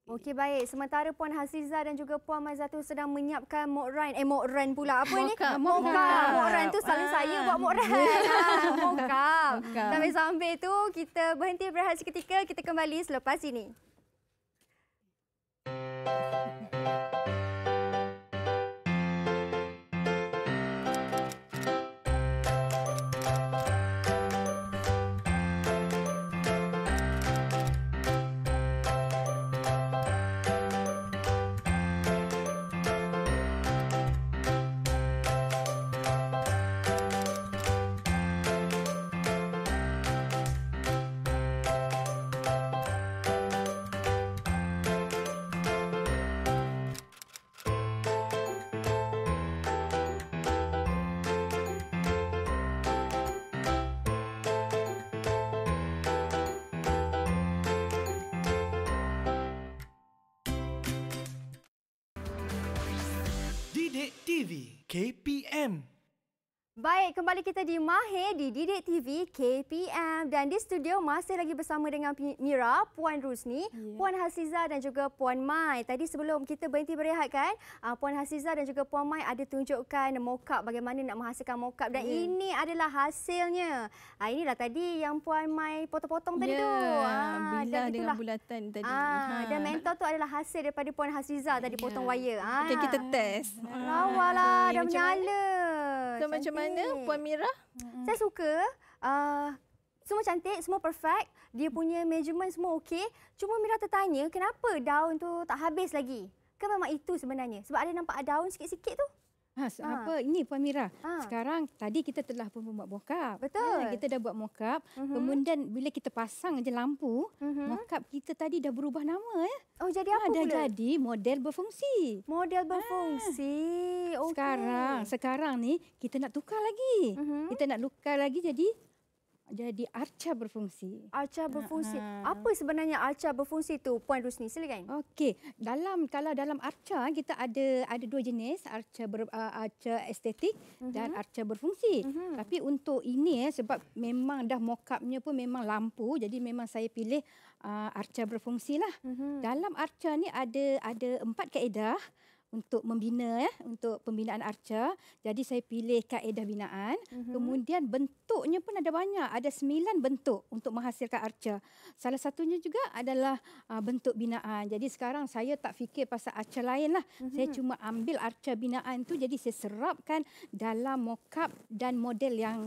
Okey baik. Sementara Puan Hasiza dan juga Puan Maizatu sedang menyiapkan mokran. Eh mokran pula. Apa ni? Moka. Mokran tu salah saya buat mokran. Ha, Moka. Sampai sampai tu kita berhenti berhenti seketika. Kita kembali selepas ini. Moka. Baik, kembali kita di Mahir di Didik TV KPM dan di studio masih lagi bersama dengan Mira, Puan Rusni, yeah. Puan Hasiza dan juga Puan Mai. Tadi sebelum kita berhenti berehat kan, ah, Puan Hasiza dan juga Puan Mai ada tunjukkan mokap bagaimana nak menghasilkan mokap dan yeah. ini adalah hasilnya. Ah inilah tadi yang Puan Mai potong-potong yeah. tadi ya, tu. Ya, ah, bila dengan bulatan tadi. Ah, ha. dan mentor tu adalah hasil daripada Puan Hasiza tadi yeah. potong wire. Ha. Okay, kita test. Lawalah, dah menyala. Mana? So cantik. macam mana Puan Mira? hmm Saya suka. Uh, semua cantik, semua perfect. Dia punya measurement semua okey. Cuma Mira tertanya kenapa daun tu tak habis lagi? Ke memang itu sebenarnya? Sebab ada nampak daun sikit-sikit tu. Ha, so ha. apa ini Puan Mira? Ha. Sekarang tadi kita telah pun buat mockup. Betul. Ha, kita dah buat mockup. Uh mhm. -huh. Kemudian bila kita pasang aja lampu, uh mhm. -huh. mockup kita tadi dah berubah nama ya. Oh jadi ha, apa ha, pula? Dah jadi model berfungsi. Model ha. berfungsi. Ha. Okey. Sekarang sekarang ni kita nak tukar lagi. Uh mhm. -huh. Kita nak tukar lagi jadi jadi arca berfungsi. Arca ha, berfungsi. Ha. Apa sebenarnya arca berfungsi tu, Puan Rusni? Silakan. Okey. Dalam kalau dalam arca kita ada ada dua jenis, arca ber, uh, arca estetik uh-huh. dan arca berfungsi. Uh-huh. Tapi untuk ini eh sebab memang dah mock pun memang lampu, jadi memang saya pilih uh, arca berfungsilah. Uh-huh. Dalam arca ni ada ada empat kaedah untuk membina ya untuk pembinaan arca jadi saya pilih kaedah binaan mm-hmm. kemudian bentuknya pun ada banyak ada sembilan bentuk untuk menghasilkan arca salah satunya juga adalah uh, bentuk binaan jadi sekarang saya tak fikir pasal arca lain lah mm-hmm. saya cuma ambil arca binaan tu jadi saya serapkan dalam mockup dan model yang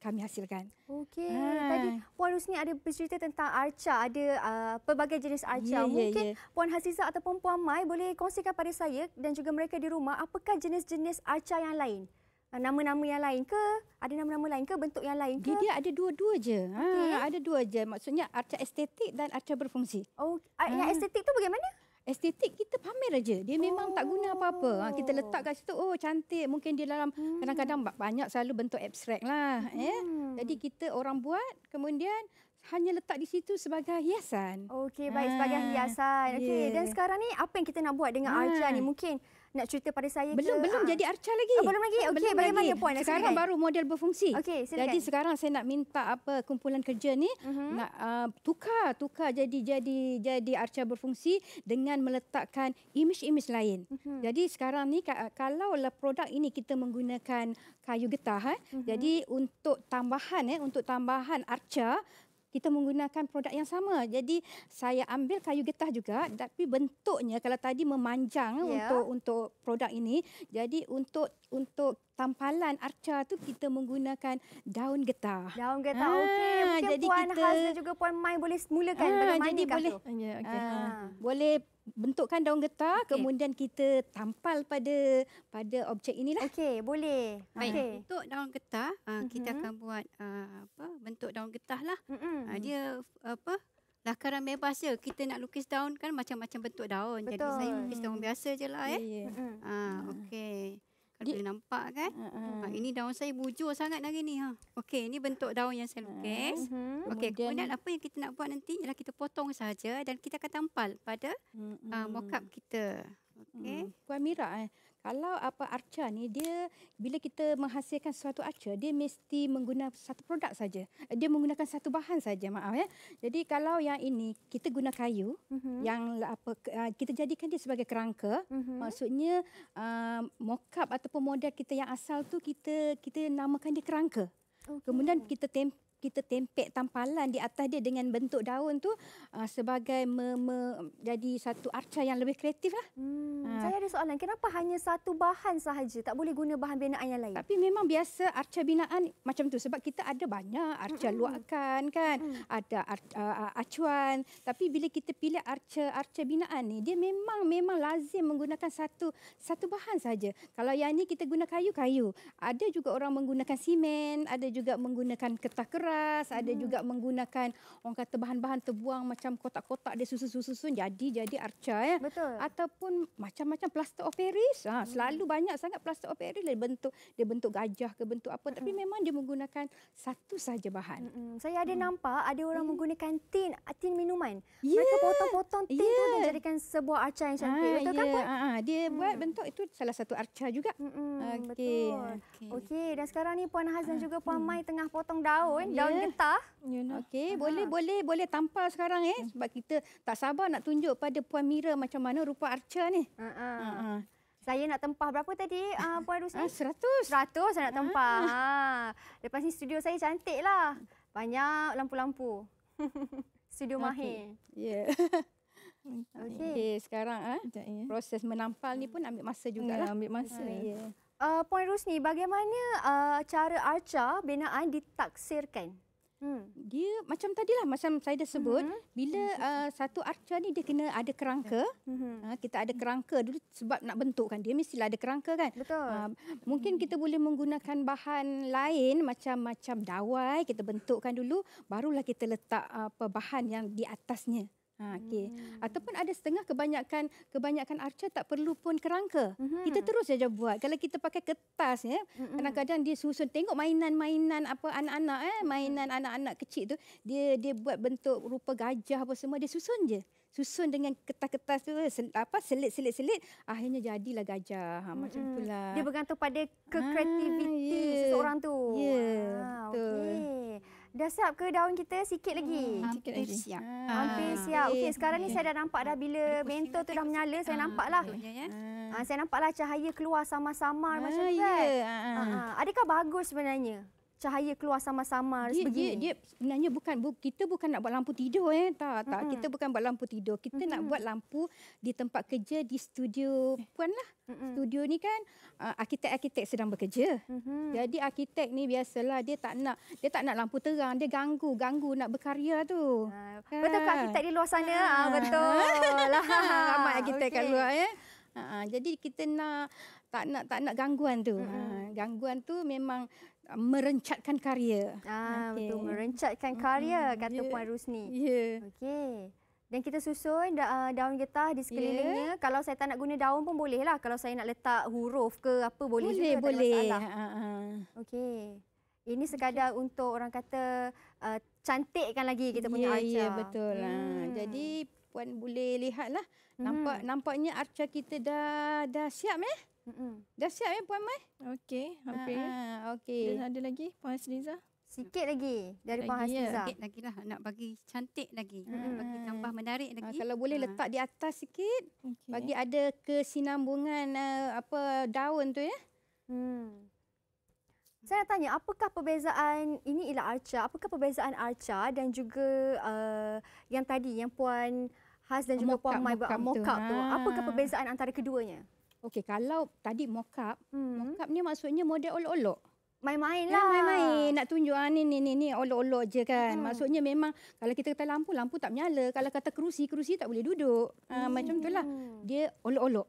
kami hasilkan. Okey. Ah. Tadi Puan Rusni ada bercerita tentang arca, ada uh, pelbagai jenis arca. Yeah, ya, ya. Mungkin yeah, Puan Hasiza ataupun Puan Mai boleh kongsikan pada saya dan juga mereka di rumah apakah jenis-jenis arca yang lain? Ah, nama-nama yang lain ke? Ada nama-nama lain ke? Bentuk yang lain ke? Dia, dia ada dua-dua je. Okay. Ha, ada dua je. Maksudnya arca estetik dan arca berfungsi. Oh, ha. yang estetik tu bagaimana? estetik kita pamer aja. Dia memang oh. tak guna oh. apa-apa. Ha, kita letak kat situ, oh cantik. Mungkin di dalam hmm. kadang-kadang banyak selalu bentuk abstrak lah. Hmm. Eh. Jadi kita orang buat, kemudian hanya letak di situ sebagai hiasan. Okey, ha. baik. Ha. Sebagai hiasan. Okey, yeah. dan sekarang ni apa yang kita nak buat dengan ha. Arjan ni? Mungkin nak cerita pada saya belum ke? belum ha. jadi arca lagi oh, belum lagi oh, okey bagaimana lagi. point sekarang baru model berfungsi okey jadi sekarang saya nak minta apa kumpulan kerja ni uh-huh. nak uh, tukar tukar jadi jadi jadi arca berfungsi dengan meletakkan image-image lain uh-huh. jadi sekarang ni kalau produk ini kita menggunakan kayu getah eh uh-huh. jadi untuk tambahan eh untuk tambahan arca kita menggunakan produk yang sama. Jadi saya ambil kayu getah juga tapi bentuknya kalau tadi memanjang yeah. untuk untuk produk ini. Jadi untuk untuk tampalan arca tu kita menggunakan daun getah. Daun getah. Ah, okey, mungkin jadi puan kita... Hazza juga puan Mai boleh mulakan dengan ah, mana jadi boleh. Tu? Ah, ya, okay. Aa. Boleh bentukkan daun getah okay. kemudian kita tampal pada pada objek inilah. Okey, boleh. Okey. Untuk daun getah, mm-hmm. kita akan buat uh, apa? Bentuk daun getah lah. Mm-hmm. Dia apa? Lakaran bebas je. Kita nak lukis daun kan macam-macam bentuk daun. Betul. Jadi saya lukis daun biasa je lah eh. Yeah, ya, ya. mhm. yeah. Mm-hmm. Ha, okey. Kalau boleh nampak kan. Uh-uh. Ha, ini daun saya bujur sangat hari ni. Ha. Okey, ini bentuk daun yang saya lukis. Uh-huh. Okey, kemudian, apa yang kita nak buat nanti ialah kita potong saja dan kita akan tampal pada uh-huh. Hmm. uh, ah, mock kita. Okey. Eh, hmm. Puan Mira eh, kalau apa arca ni dia bila kita menghasilkan suatu arca dia mesti menggunakan satu produk saja. Dia menggunakan satu bahan saja maaf ya. Jadi kalau yang ini kita guna kayu mm-hmm. yang apa ah, kita jadikan dia sebagai kerangka mm-hmm. maksudnya a uh, mockup ataupun model kita yang asal tu kita kita namakan dia kerangka. Okay. Kemudian kita temp kita tempek tampalan di atas dia dengan bentuk daun tu uh, sebagai menjadi satu arca yang lebih kreatif lah. Hmm. Uh. Saya ada soalan, kenapa hanya satu bahan sahaja? Tak boleh guna bahan binaan yang lain? Tapi memang biasa arca binaan macam tu sebab kita ada banyak arca mm-hmm. luakan kan, mm. ada ar, uh, acuan. Tapi bila kita pilih arca arca binaan ni, dia memang memang lazim menggunakan satu satu bahan saja. Kalau yang ni kita guna kayu-kayu. Ada juga orang menggunakan simen, ada juga menggunakan ketak kerang keras, hmm. ada juga menggunakan orang kata bahan-bahan terbuang macam kotak-kotak dia susu susun jadi jadi arca ya. Betul. Ataupun macam-macam plaster of Paris. Ha, hmm. selalu banyak sangat plaster of Paris dari bentuk dia bentuk gajah ke bentuk apa tapi hmm. memang dia menggunakan satu saja bahan. Hmm, hmm. Saya ada hmm. nampak ada orang hmm. menggunakan tin tin minuman. Yeah. Mereka potong-potong tin yeah. tu ya. dijadikan sebuah arca yang cantik. Ha, betul yeah. kan? Ha, dia hmm. buat bentuk itu salah satu arca juga. Hmm. hmm. Okay. Betul. Okey. Okay. Dan sekarang ni Puan Hazan ah, juga Puan hmm. Mai tengah potong daun daun ya. getah. You ya, know. Okey, uh-huh. boleh boleh boleh tampal sekarang eh ya. sebab kita tak sabar nak tunjuk pada Puan Mira macam mana rupa arca ni. uh-huh. uh-huh. Saya nak tempah berapa tadi uh, Puan Rusli? Seratus. Seratus saya nak tempah. uh Lepas ni studio saya cantik lah. Banyak lampu-lampu. [laughs] studio okay. mahir. Ya. Yeah. [laughs] Okey. Okay, sekarang ha, proses menampal ni pun ambil masa juga. Ya, ambil masa. Ha, yeah. Uh, Puan Rusni, bagaimana uh, cara arca binaan ditaksirkan? Hmm. Dia macam tadi lah macam saya dah sebut, mm-hmm. bila uh, satu arca ni dia kena ada kerangka. Mm-hmm. Uh, kita ada kerangka dulu sebab nak bentukkan dia mestilah ada kerangka kan. Betul. Uh, mungkin hmm. kita boleh menggunakan bahan lain macam-macam dawai, kita bentukkan dulu, barulah kita letak uh, bahan yang di atasnya. Ha, okay. hmm. Ataupun ada setengah kebanyakan kebanyakan arca tak perlu pun kerangka. Hmm. Kita terus saja buat. Kalau kita pakai kertas, ya, hmm. kadang-kadang dia susun. Tengok mainan-mainan apa anak-anak, eh, mainan hmm. anak-anak kecil tu dia dia buat bentuk rupa gajah apa semua dia susun je. Susun dengan kertas-kertas tu apa selit-selit-selit akhirnya jadilah gajah ha, hmm. macam itulah. Dia bergantung pada kekreativiti ah, yeah. Ya. seseorang tu. Ya. Yeah, ah, betul. Okay. Dah siap ke daun kita? Sikit lagi. Hmm, hampir lagi. Ah, siap. Ah. Hampir siap. Okey, sekarang ni saya dah nampak dah bila mentor tu dah menyala. Saya ah. nampak lah. Ah. Ah, saya nampak lah cahaya keluar sama-sama ah, macam tu yeah. kan. Ah ah. ah. ah. Adakah bagus sebenarnya? cahaya keluar sama-sama dia, begini. Dia, dia sebenarnya bukan bu, kita bukan nak buat lampu tidur eh. Tak tak mm-hmm. kita bukan buat lampu tidur. Kita mm-hmm. nak buat lampu di tempat kerja di studio puan lah. mm Studio ni kan uh, arkitek-arkitek sedang bekerja. Mm-hmm. Jadi arkitek ni biasalah dia tak nak dia tak nak lampu terang, dia ganggu, ganggu nak berkarya tu. Ha. Betul kan arkitek di luar sana? Ha. Ha. Betul. [laughs] lah Ramai arkitek okay. kat luar eh. Ha. jadi kita nak tak nak tak nak gangguan tu. Mm-hmm. gangguan tu memang merencatkan karya. Ah okay. betul merencatkan karya mm-hmm. kata yeah. Puan Rusni. Ya. Yeah. Okey. Dan kita susun da- ah, daun getah di sekelilingnya. Yeah. Kalau saya tak nak guna daun pun bolehlah. Kalau saya nak letak huruf ke apa boleh, boleh juga. Boleh, boleh. Uh-huh. Okey. Ini sekadar okay. untuk orang kata uh, cantikkan lagi kita punya yeah, arca. Ya, yeah, ya, betul. Lah. Hmm. Lah. Jadi Puan boleh lihatlah. Nampak, hmm. Nampaknya arca kita dah, dah siap eh. Mm-mm. Dah siap ya Puan Mai? Okey, hampir. Ha, okey. Dan ada lagi Puan Hasliza? Sikit lagi dari Puan ya. Hasliza. Ya. Sikit lagi lah. Nak bagi cantik lagi. Mm. Bagi tambah menarik lagi. Ha, kalau boleh ha. letak di atas sikit. Okay. Bagi ada kesinambungan uh, apa daun tu ya. Hmm. Saya nak tanya, apakah perbezaan, ini ialah arca, apakah perbezaan arca dan juga uh, yang tadi, yang Puan Has dan juga Puan Mai buat mokap tu. tu. Ha. Apakah perbezaan antara keduanya? Okey, kalau tadi mock up, hmm. mock up ni maksudnya model olok-olok. Main-main ya, lah. Ya, main-main. Nak tunjuk ah, ni, ni, ni, ni, olok-olok je kan. Hmm. Maksudnya memang kalau kita kata lampu, lampu tak menyala. Kalau kata kerusi, kerusi tak boleh duduk. Ah, lah. Hmm. Ha, macam itulah. Dia olok-olok.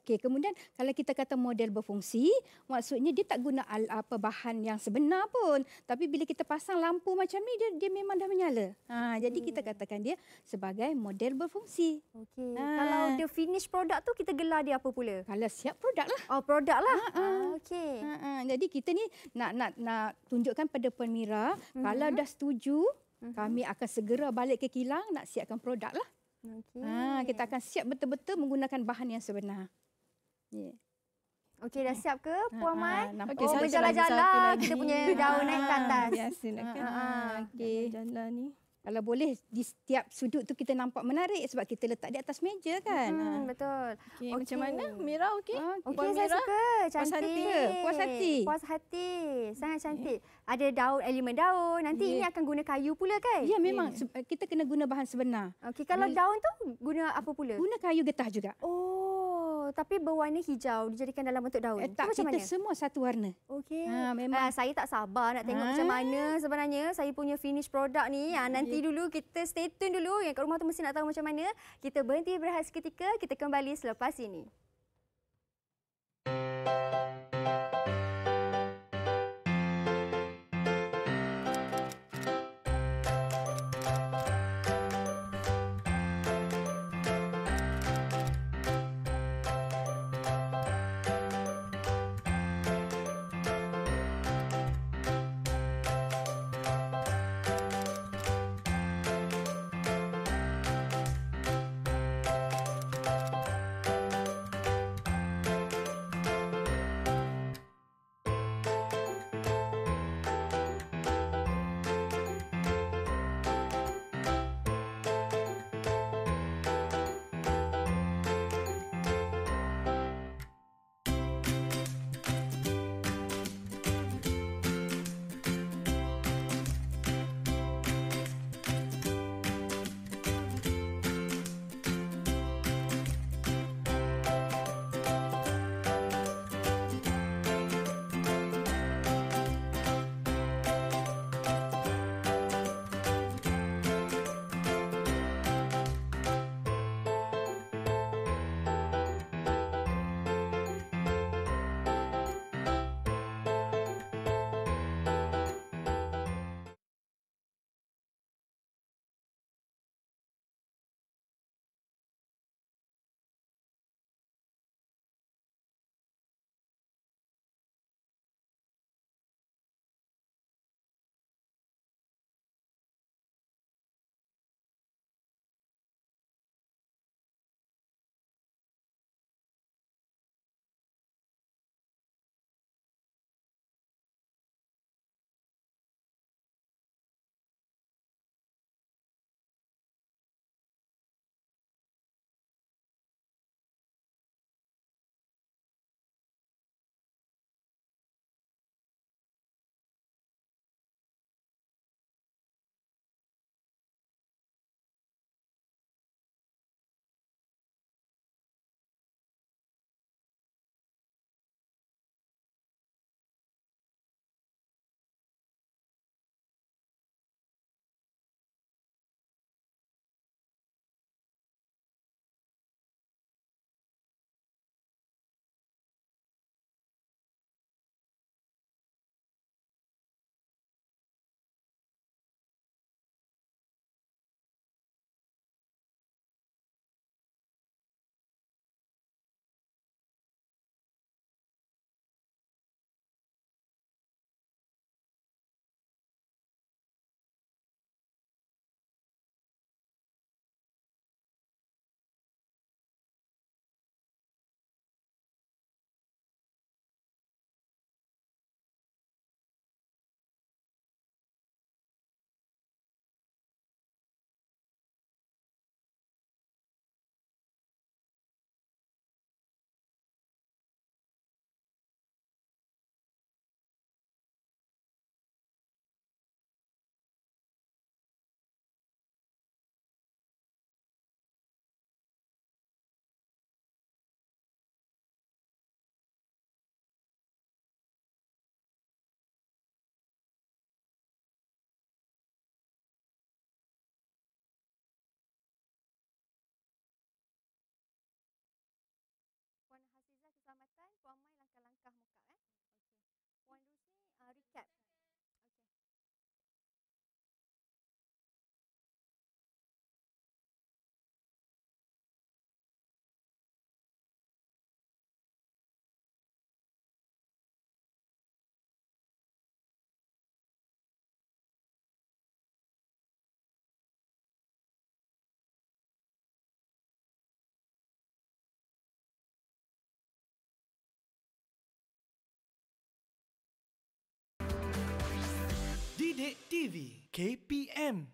Okey, kemudian kalau kita kata model berfungsi, maksudnya dia tak guna al, apa bahan yang sebenar pun. Tapi bila kita pasang lampu macam ni, dia, dia memang dah menyala. Ha, jadi kita hmm. katakan dia sebagai model berfungsi. Okey. Ha. Kalau dia finish produk tu, kita gelar dia apa pula? Kalau siap produk lah. Oh, produk lah. Ha, ha. ha, Okey. Ha, ha. Jadi kita ni nak nak nak tunjukkan pada Pemira, hmm. kalau mhm. dah setuju, hmm. kami akan segera balik ke kilang nak siapkan produk lah. Okay. Ha, ah, kita akan siap betul-betul menggunakan bahan yang sebenar. Yeah. Okey, dah siap ke Puan ah, ah, Mai? Ha, okay, oh, berjalan-jalan lah. kita punya daun naik ke atas. Ya, silakan. Ha, okay. Jalan-jalan lah ni kalau boleh di setiap sudut tu kita nampak menarik sebab kita letak di atas meja kan. Hmm, ah. betul. Okay, okay. Macam mana? Mira okey? Okey saya Mira. suka. Cantik. Puas hati. Puas hati. Puas hati. Sangat cantik. Yeah. Ada daun, elemen eh, daun. Nanti yeah. ini akan guna kayu pula kan? Ya yeah, memang. Yeah. Kita kena guna bahan sebenar. Okey kalau daun tu guna apa pula? Guna kayu getah juga. Oh tapi berwarna hijau dijadikan dalam bentuk daun. Eh, tak, macam kita mana? semua satu warna. Okey. Ha, memang. Ha, saya tak sabar nak tengok ha. macam mana sebenarnya saya punya finish produk ni. Ha, nanti yeah. dulu kita stay tune dulu. Yang kat rumah tu mesti nak tahu macam mana. Kita berhenti berehat seketika. Kita kembali selepas ini. Thank you. Everyday TV KPM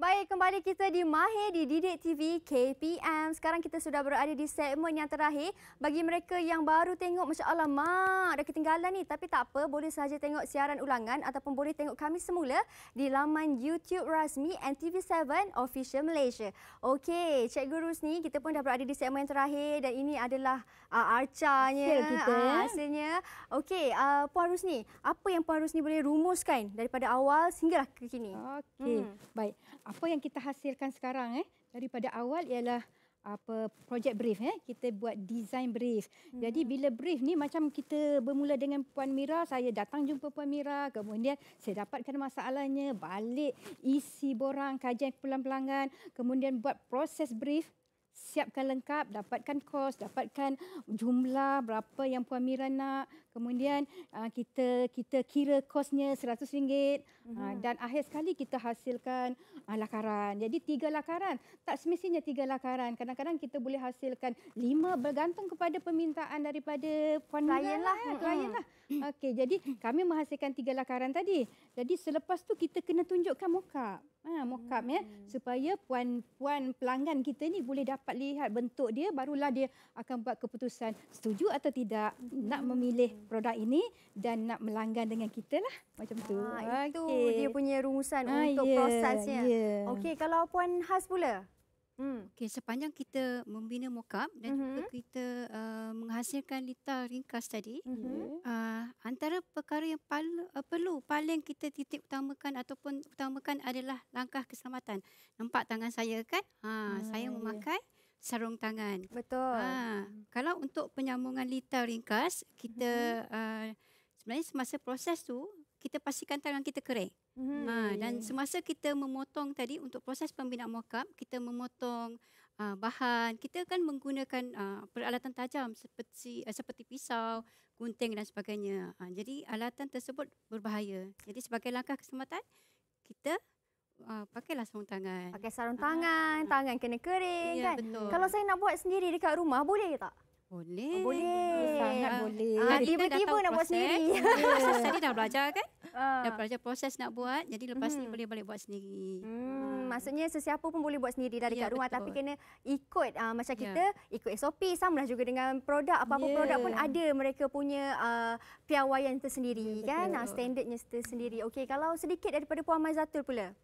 Baik, kembali kita di Mahir di Didik TV KPM. Sekarang kita sudah berada di segmen yang terakhir. Bagi mereka yang baru tengok, Masya Allah, Mak, ada ketinggalan ni. Tapi tak apa, boleh saja tengok siaran ulangan ataupun boleh tengok kami semula di laman YouTube rasmi NTV7 Official Malaysia. Okey, Cik Guru ni kita pun dah berada di segmen yang terakhir dan ini adalah uh, arcanya. Ah, hasilnya. Okey, uh, Puan Rusni, apa yang Puan Rusni boleh rumuskan daripada awal sehinggalah ke kini? Okey, hmm. baik apa yang kita hasilkan sekarang eh daripada awal ialah apa project brief eh kita buat design brief. Mm-hmm. Jadi hmm. bila brief ni macam kita bermula dengan Puan Mira, saya datang jumpa Puan Mira, kemudian saya dapatkan masalahnya, balik isi borang, kajian kumpulan pelanggan, kemudian buat proses brief, siapkan lengkap, dapatkan kos, dapatkan jumlah berapa yang Puan Mira nak, kemudian uh, kita kita kira kosnya RM100 mm-hmm. Uh, dan akhir sekali kita hasilkan uh, lakaran. Jadi tiga lakaran. Tak semestinya tiga lakaran. Kadang-kadang kita boleh hasilkan lima bergantung kepada permintaan daripada puan lah, klien lah. Ya, klien Mm-hmm. Okey, jadi kami menghasilkan tiga lakaran tadi. Jadi selepas tu kita kena tunjukkan muka. Ha, mock up ya hmm. supaya puan-puan pelanggan kita ni boleh dapat lihat bentuk dia barulah dia akan buat keputusan setuju atau tidak hmm. nak memilih produk ini dan nak melanggan dengan kita lah macam ah, tu. Itu dia punya rumusan ah, untuk yeah, prosesnya. Yeah. Okey, kalau puan Has pula. Hmm. Okey, sepanjang kita membina mockup dan uh-huh. juga mhm. kita uh, menghasilkan lita ringkas tadi, uh-huh. uh, antara perkara yang paling uh, perlu paling kita titik utamakan ataupun utamakan adalah langkah keselamatan. Nampak tangan saya kan? Ha, uh, saya ya. memakai sarung tangan. Betul. Ha, kalau untuk penyambungan lita ringkas, kita uh, sebenarnya semasa proses tu kita pastikan tangan kita kering. Hmm. Ha, ah, dan semasa kita memotong tadi untuk proses pembina mockup, kita memotong uh, bahan, kita kan menggunakan uh, peralatan tajam seperti uh, seperti pisau, gunting dan sebagainya. Uh, jadi alatan tersebut berbahaya. Jadi sebagai langkah keselamatan, kita uh, pakailah sarung tangan. Pakai sarung tangan, uh, tangan kena kering yeah, kan. Betul. Kalau saya nak buat sendiri dekat rumah boleh tak? Boleh. Oh, boleh. Oh, sangat ah, boleh. Ah, tiba-tiba kita dah nak buat sendiri. Tadi dah belajar kan? Uh. Dah belajar proses nak buat. Jadi lepas hmm. ni boleh balik buat sendiri. Hmm. Maksudnya sesiapa pun boleh buat sendiri lah dari ya, rumah. Betul. Tapi kena ikut uh, macam ya. kita. Ya. Ikut SOP. Sama lah juga dengan produk. Apa-apa ya. produk pun ada. Mereka punya uh, piawaian tersendiri. Ya, kan? Uh, standardnya tersendiri. Okey, kalau sedikit daripada Puan mazatul pula.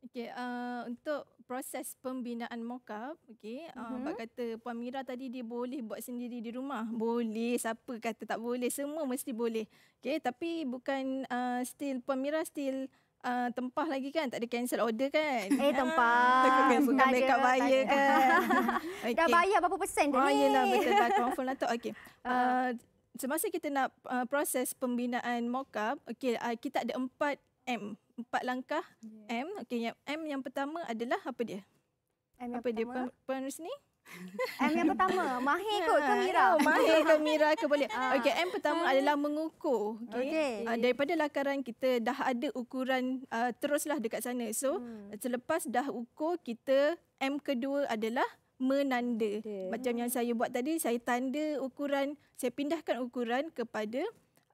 Okey, uh, untuk proses pembinaan mock-up, okey, uh, uh-huh. kata Puan Mira tadi dia boleh buat sendiri di rumah. Boleh, siapa kata tak boleh, semua mesti boleh. Okey, tapi bukan uh, still Puan Mira still uh, tempah lagi kan, tak ada cancel order kan? Eh, ah, tempah. Bukan tak make up bayar kan? okay. Kan? [laughs] Dah bayar berapa persen tu oh, ah, ni? Yelah, betul dah confirm lah tu. Okey, [laughs] ah. uh, semasa kita nak uh, proses pembinaan mock-up, okay, uh, kita ada empat M. Empat langkah yeah. M. Okey, yang M yang pertama adalah apa dia? M apa dia pen sini? [laughs] M yang pertama, mahir kot ke Mira? Oh, mahir ke [laughs] Mira ke boleh. Ah. Okey, M pertama ah. adalah mengukur. Okey. Okay. Uh, ah, daripada lakaran kita dah ada ukuran uh, teruslah dekat sana. So, hmm. selepas dah ukur, kita M kedua adalah menanda. Okay. Macam yang saya buat tadi, saya tanda ukuran, saya pindahkan ukuran kepada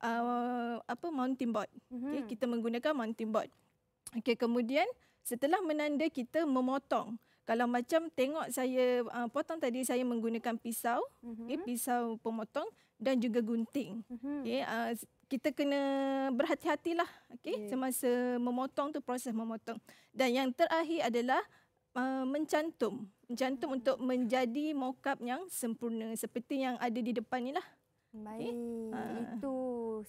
uh, apa mounting board. Mm-hmm. Okay, kita menggunakan mounting board. Okay, kemudian setelah menanda kita memotong. Kalau macam tengok saya uh, potong tadi saya menggunakan pisau, mm-hmm. okay, pisau pemotong dan juga gunting. Mm-hmm. Okay, uh, kita kena berhati-hatilah, okay, yeah. semasa memotong tu proses memotong. Dan yang terakhir adalah uh, mencantum, mencantum mm-hmm. untuk menjadi mockup yang sempurna seperti yang ada di depan ni lah. Baik, eh? ha. itu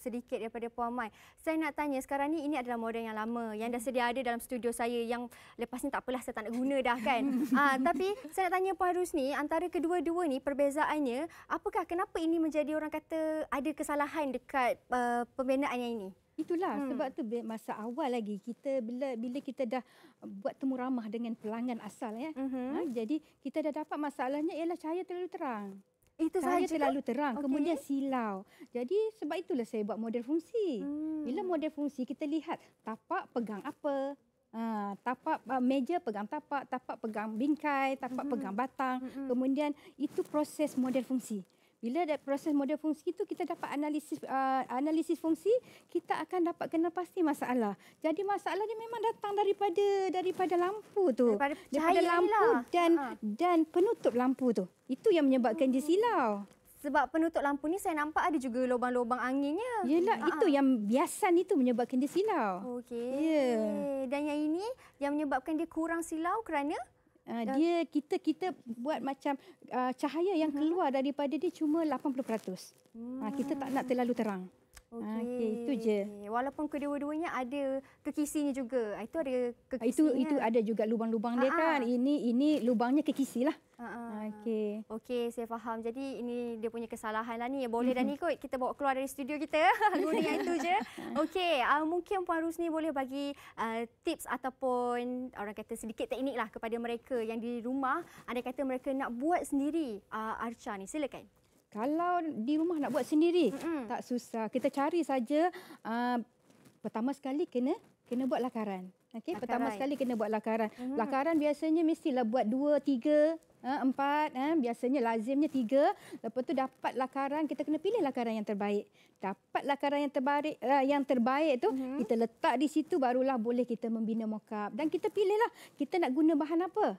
sedikit daripada Puan Mai. Saya nak tanya, sekarang ni ini adalah model yang lama yang dah sedia ada dalam studio saya yang lepas ni tak apalah saya tak nak guna dah kan. [laughs] ha, tapi saya nak tanya Puan Rusni, antara kedua-dua ni perbezaannya, apakah kenapa ini menjadi orang kata ada kesalahan dekat uh, pembinaan yang ini? Itulah hmm. sebab tu masa awal lagi kita bila bila kita dah buat temu ramah dengan pelanggan asal ya. Uh-huh. Ha, jadi kita dah dapat masalahnya ialah cahaya terlalu terang itu eh, saya terlalu terang okay. kemudian silau jadi sebab itulah saya buat model fungsi hmm. bila model fungsi kita lihat tapak pegang apa Ha, tapak uh, meja pegang tapak, tapak pegang bingkai, tapak mm-hmm. pegang batang. Mm-hmm. Kemudian itu proses model fungsi. Bila ada proses model fungsi itu kita dapat analisis uh, analisis fungsi, kita akan dapat kenal pasti masalah. Jadi masalahnya memang datang daripada daripada lampu tu. Daripada, daripada lah. lampu dan uh. dan penutup lampu tu. Itu yang menyebabkan hmm. dia silau. Sebab penutup lampu ni saya nampak ada juga lubang-lubang anginnya. Yalah, itu yang biasan itu menyebabkan dia silau. Okey. Yeah. Dan yang ini yang menyebabkan dia kurang silau kerana Uh, dan dia kita kita buat macam uh, cahaya yang uh-huh. keluar daripada dia cuma 80%. Hmm. Uh, kita tak nak terlalu terang. Okey, ah, okay, itu je. Walaupun kedua-duanya ada kekisinya juga. Ah, itu ada kekisinya. Ah, itu itu ada juga lubang-lubang dia kan. Ini ini lubangnya kekisilah. Okey. Okey, saya faham. Jadi ini dia punya kesalahan lah ni. Boleh dah ni kita bawa keluar dari studio kita. Guna [laughs] yang itu je. [laughs] Okey, uh, mungkin Puan Rusni boleh bagi uh, tips ataupun orang kata sedikit teknik lah kepada mereka yang di rumah. Anda kata mereka nak buat sendiri uh, arca ni. Silakan kalau di rumah nak buat sendiri Mm-mm. tak susah kita cari saja uh, pertama sekali kena kena buat lakaran okey pertama sekali kena buat lakaran mm-hmm. lakaran biasanya mestilah buat 2 3 uh, empat eh, biasanya lazimnya tiga lepas tu dapat lakaran kita kena pilih lakaran yang terbaik dapat lakaran yang terbaik uh, yang terbaik tu uh-huh. kita letak di situ barulah boleh kita membina mokap dan kita pilihlah kita nak guna bahan apa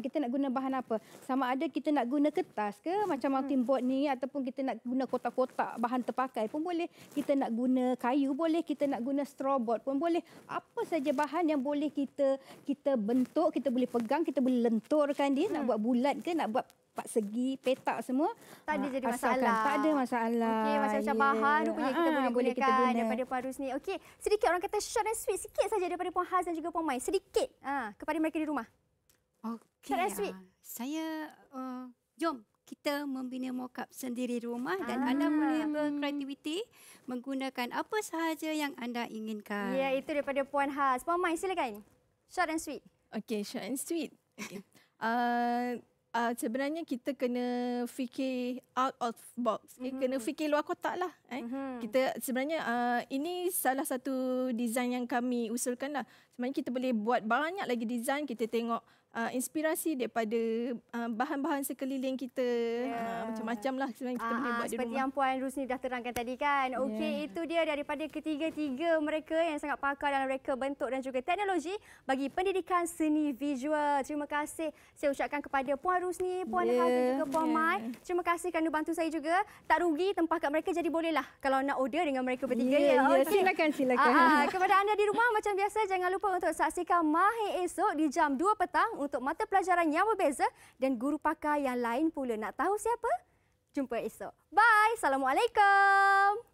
kita nak guna bahan apa? Sama ada kita nak guna kertas ke macam mounting hmm. board ni ataupun kita nak guna kotak-kotak bahan terpakai pun boleh. Kita nak guna kayu boleh, kita nak guna straw board pun boleh. Apa saja bahan yang boleh kita kita bentuk, kita boleh pegang, kita boleh lenturkan dia hmm. nak buat bulat ke nak buat empat segi petak semua tak ada ah, jadi asalkan. masalah tak ada masalah okey macam-macam yeah. bahan rupanya kita ah, boleh, boleh kita guna daripada parus ni okey sedikit orang kata short and sweet sikit saja daripada puan Haz dan juga puan Mai sedikit ha, kepada mereka di rumah okay. Okay. Kak Rasmi. saya, uh, jom kita membina mock sendiri rumah dan ah. anda boleh berkreativiti menggunakan apa sahaja yang anda inginkan. Ya, itu daripada Puan Has. Puan Mai, silakan. Short and sweet. Okay, short and sweet. Okay. uh, Uh, sebenarnya kita kena fikir out of box. Mm-hmm. Eh, mhm. kena fikir luar kotak lah. Eh. Mm-hmm. Kita sebenarnya uh, ini salah satu desain yang kami usulkan lah. Sebenarnya kita boleh buat banyak lagi desain. Kita tengok uh, inspirasi daripada uh, bahan-bahan sekeliling kita yeah. Ya. uh, macam-macam lah sebenarnya kita uh, boleh ah, buat seperti di rumah. yang Puan Rusni dah terangkan tadi kan. Ya. Okey itu dia daripada ketiga-tiga mereka yang sangat pakar dalam reka bentuk dan juga teknologi bagi pendidikan seni visual. Terima kasih saya ucapkan kepada Puan Rusni, Puan yeah. Hafiz juga Puan yeah. Mai. Terima kasih kerana bantu saya juga. Tak rugi tempah kat mereka jadi bolehlah kalau nak order dengan mereka bertiga yeah, ya. Yeah. Ya, okay. Silakan silakan. Uh, kepada anda di rumah macam biasa jangan lupa untuk saksikan Mahir esok di jam 2 petang untuk mata pelajaran yang berbeza dan guru pakar yang lain pula. Nak tahu siapa? Jumpa esok. Bye. Assalamualaikum.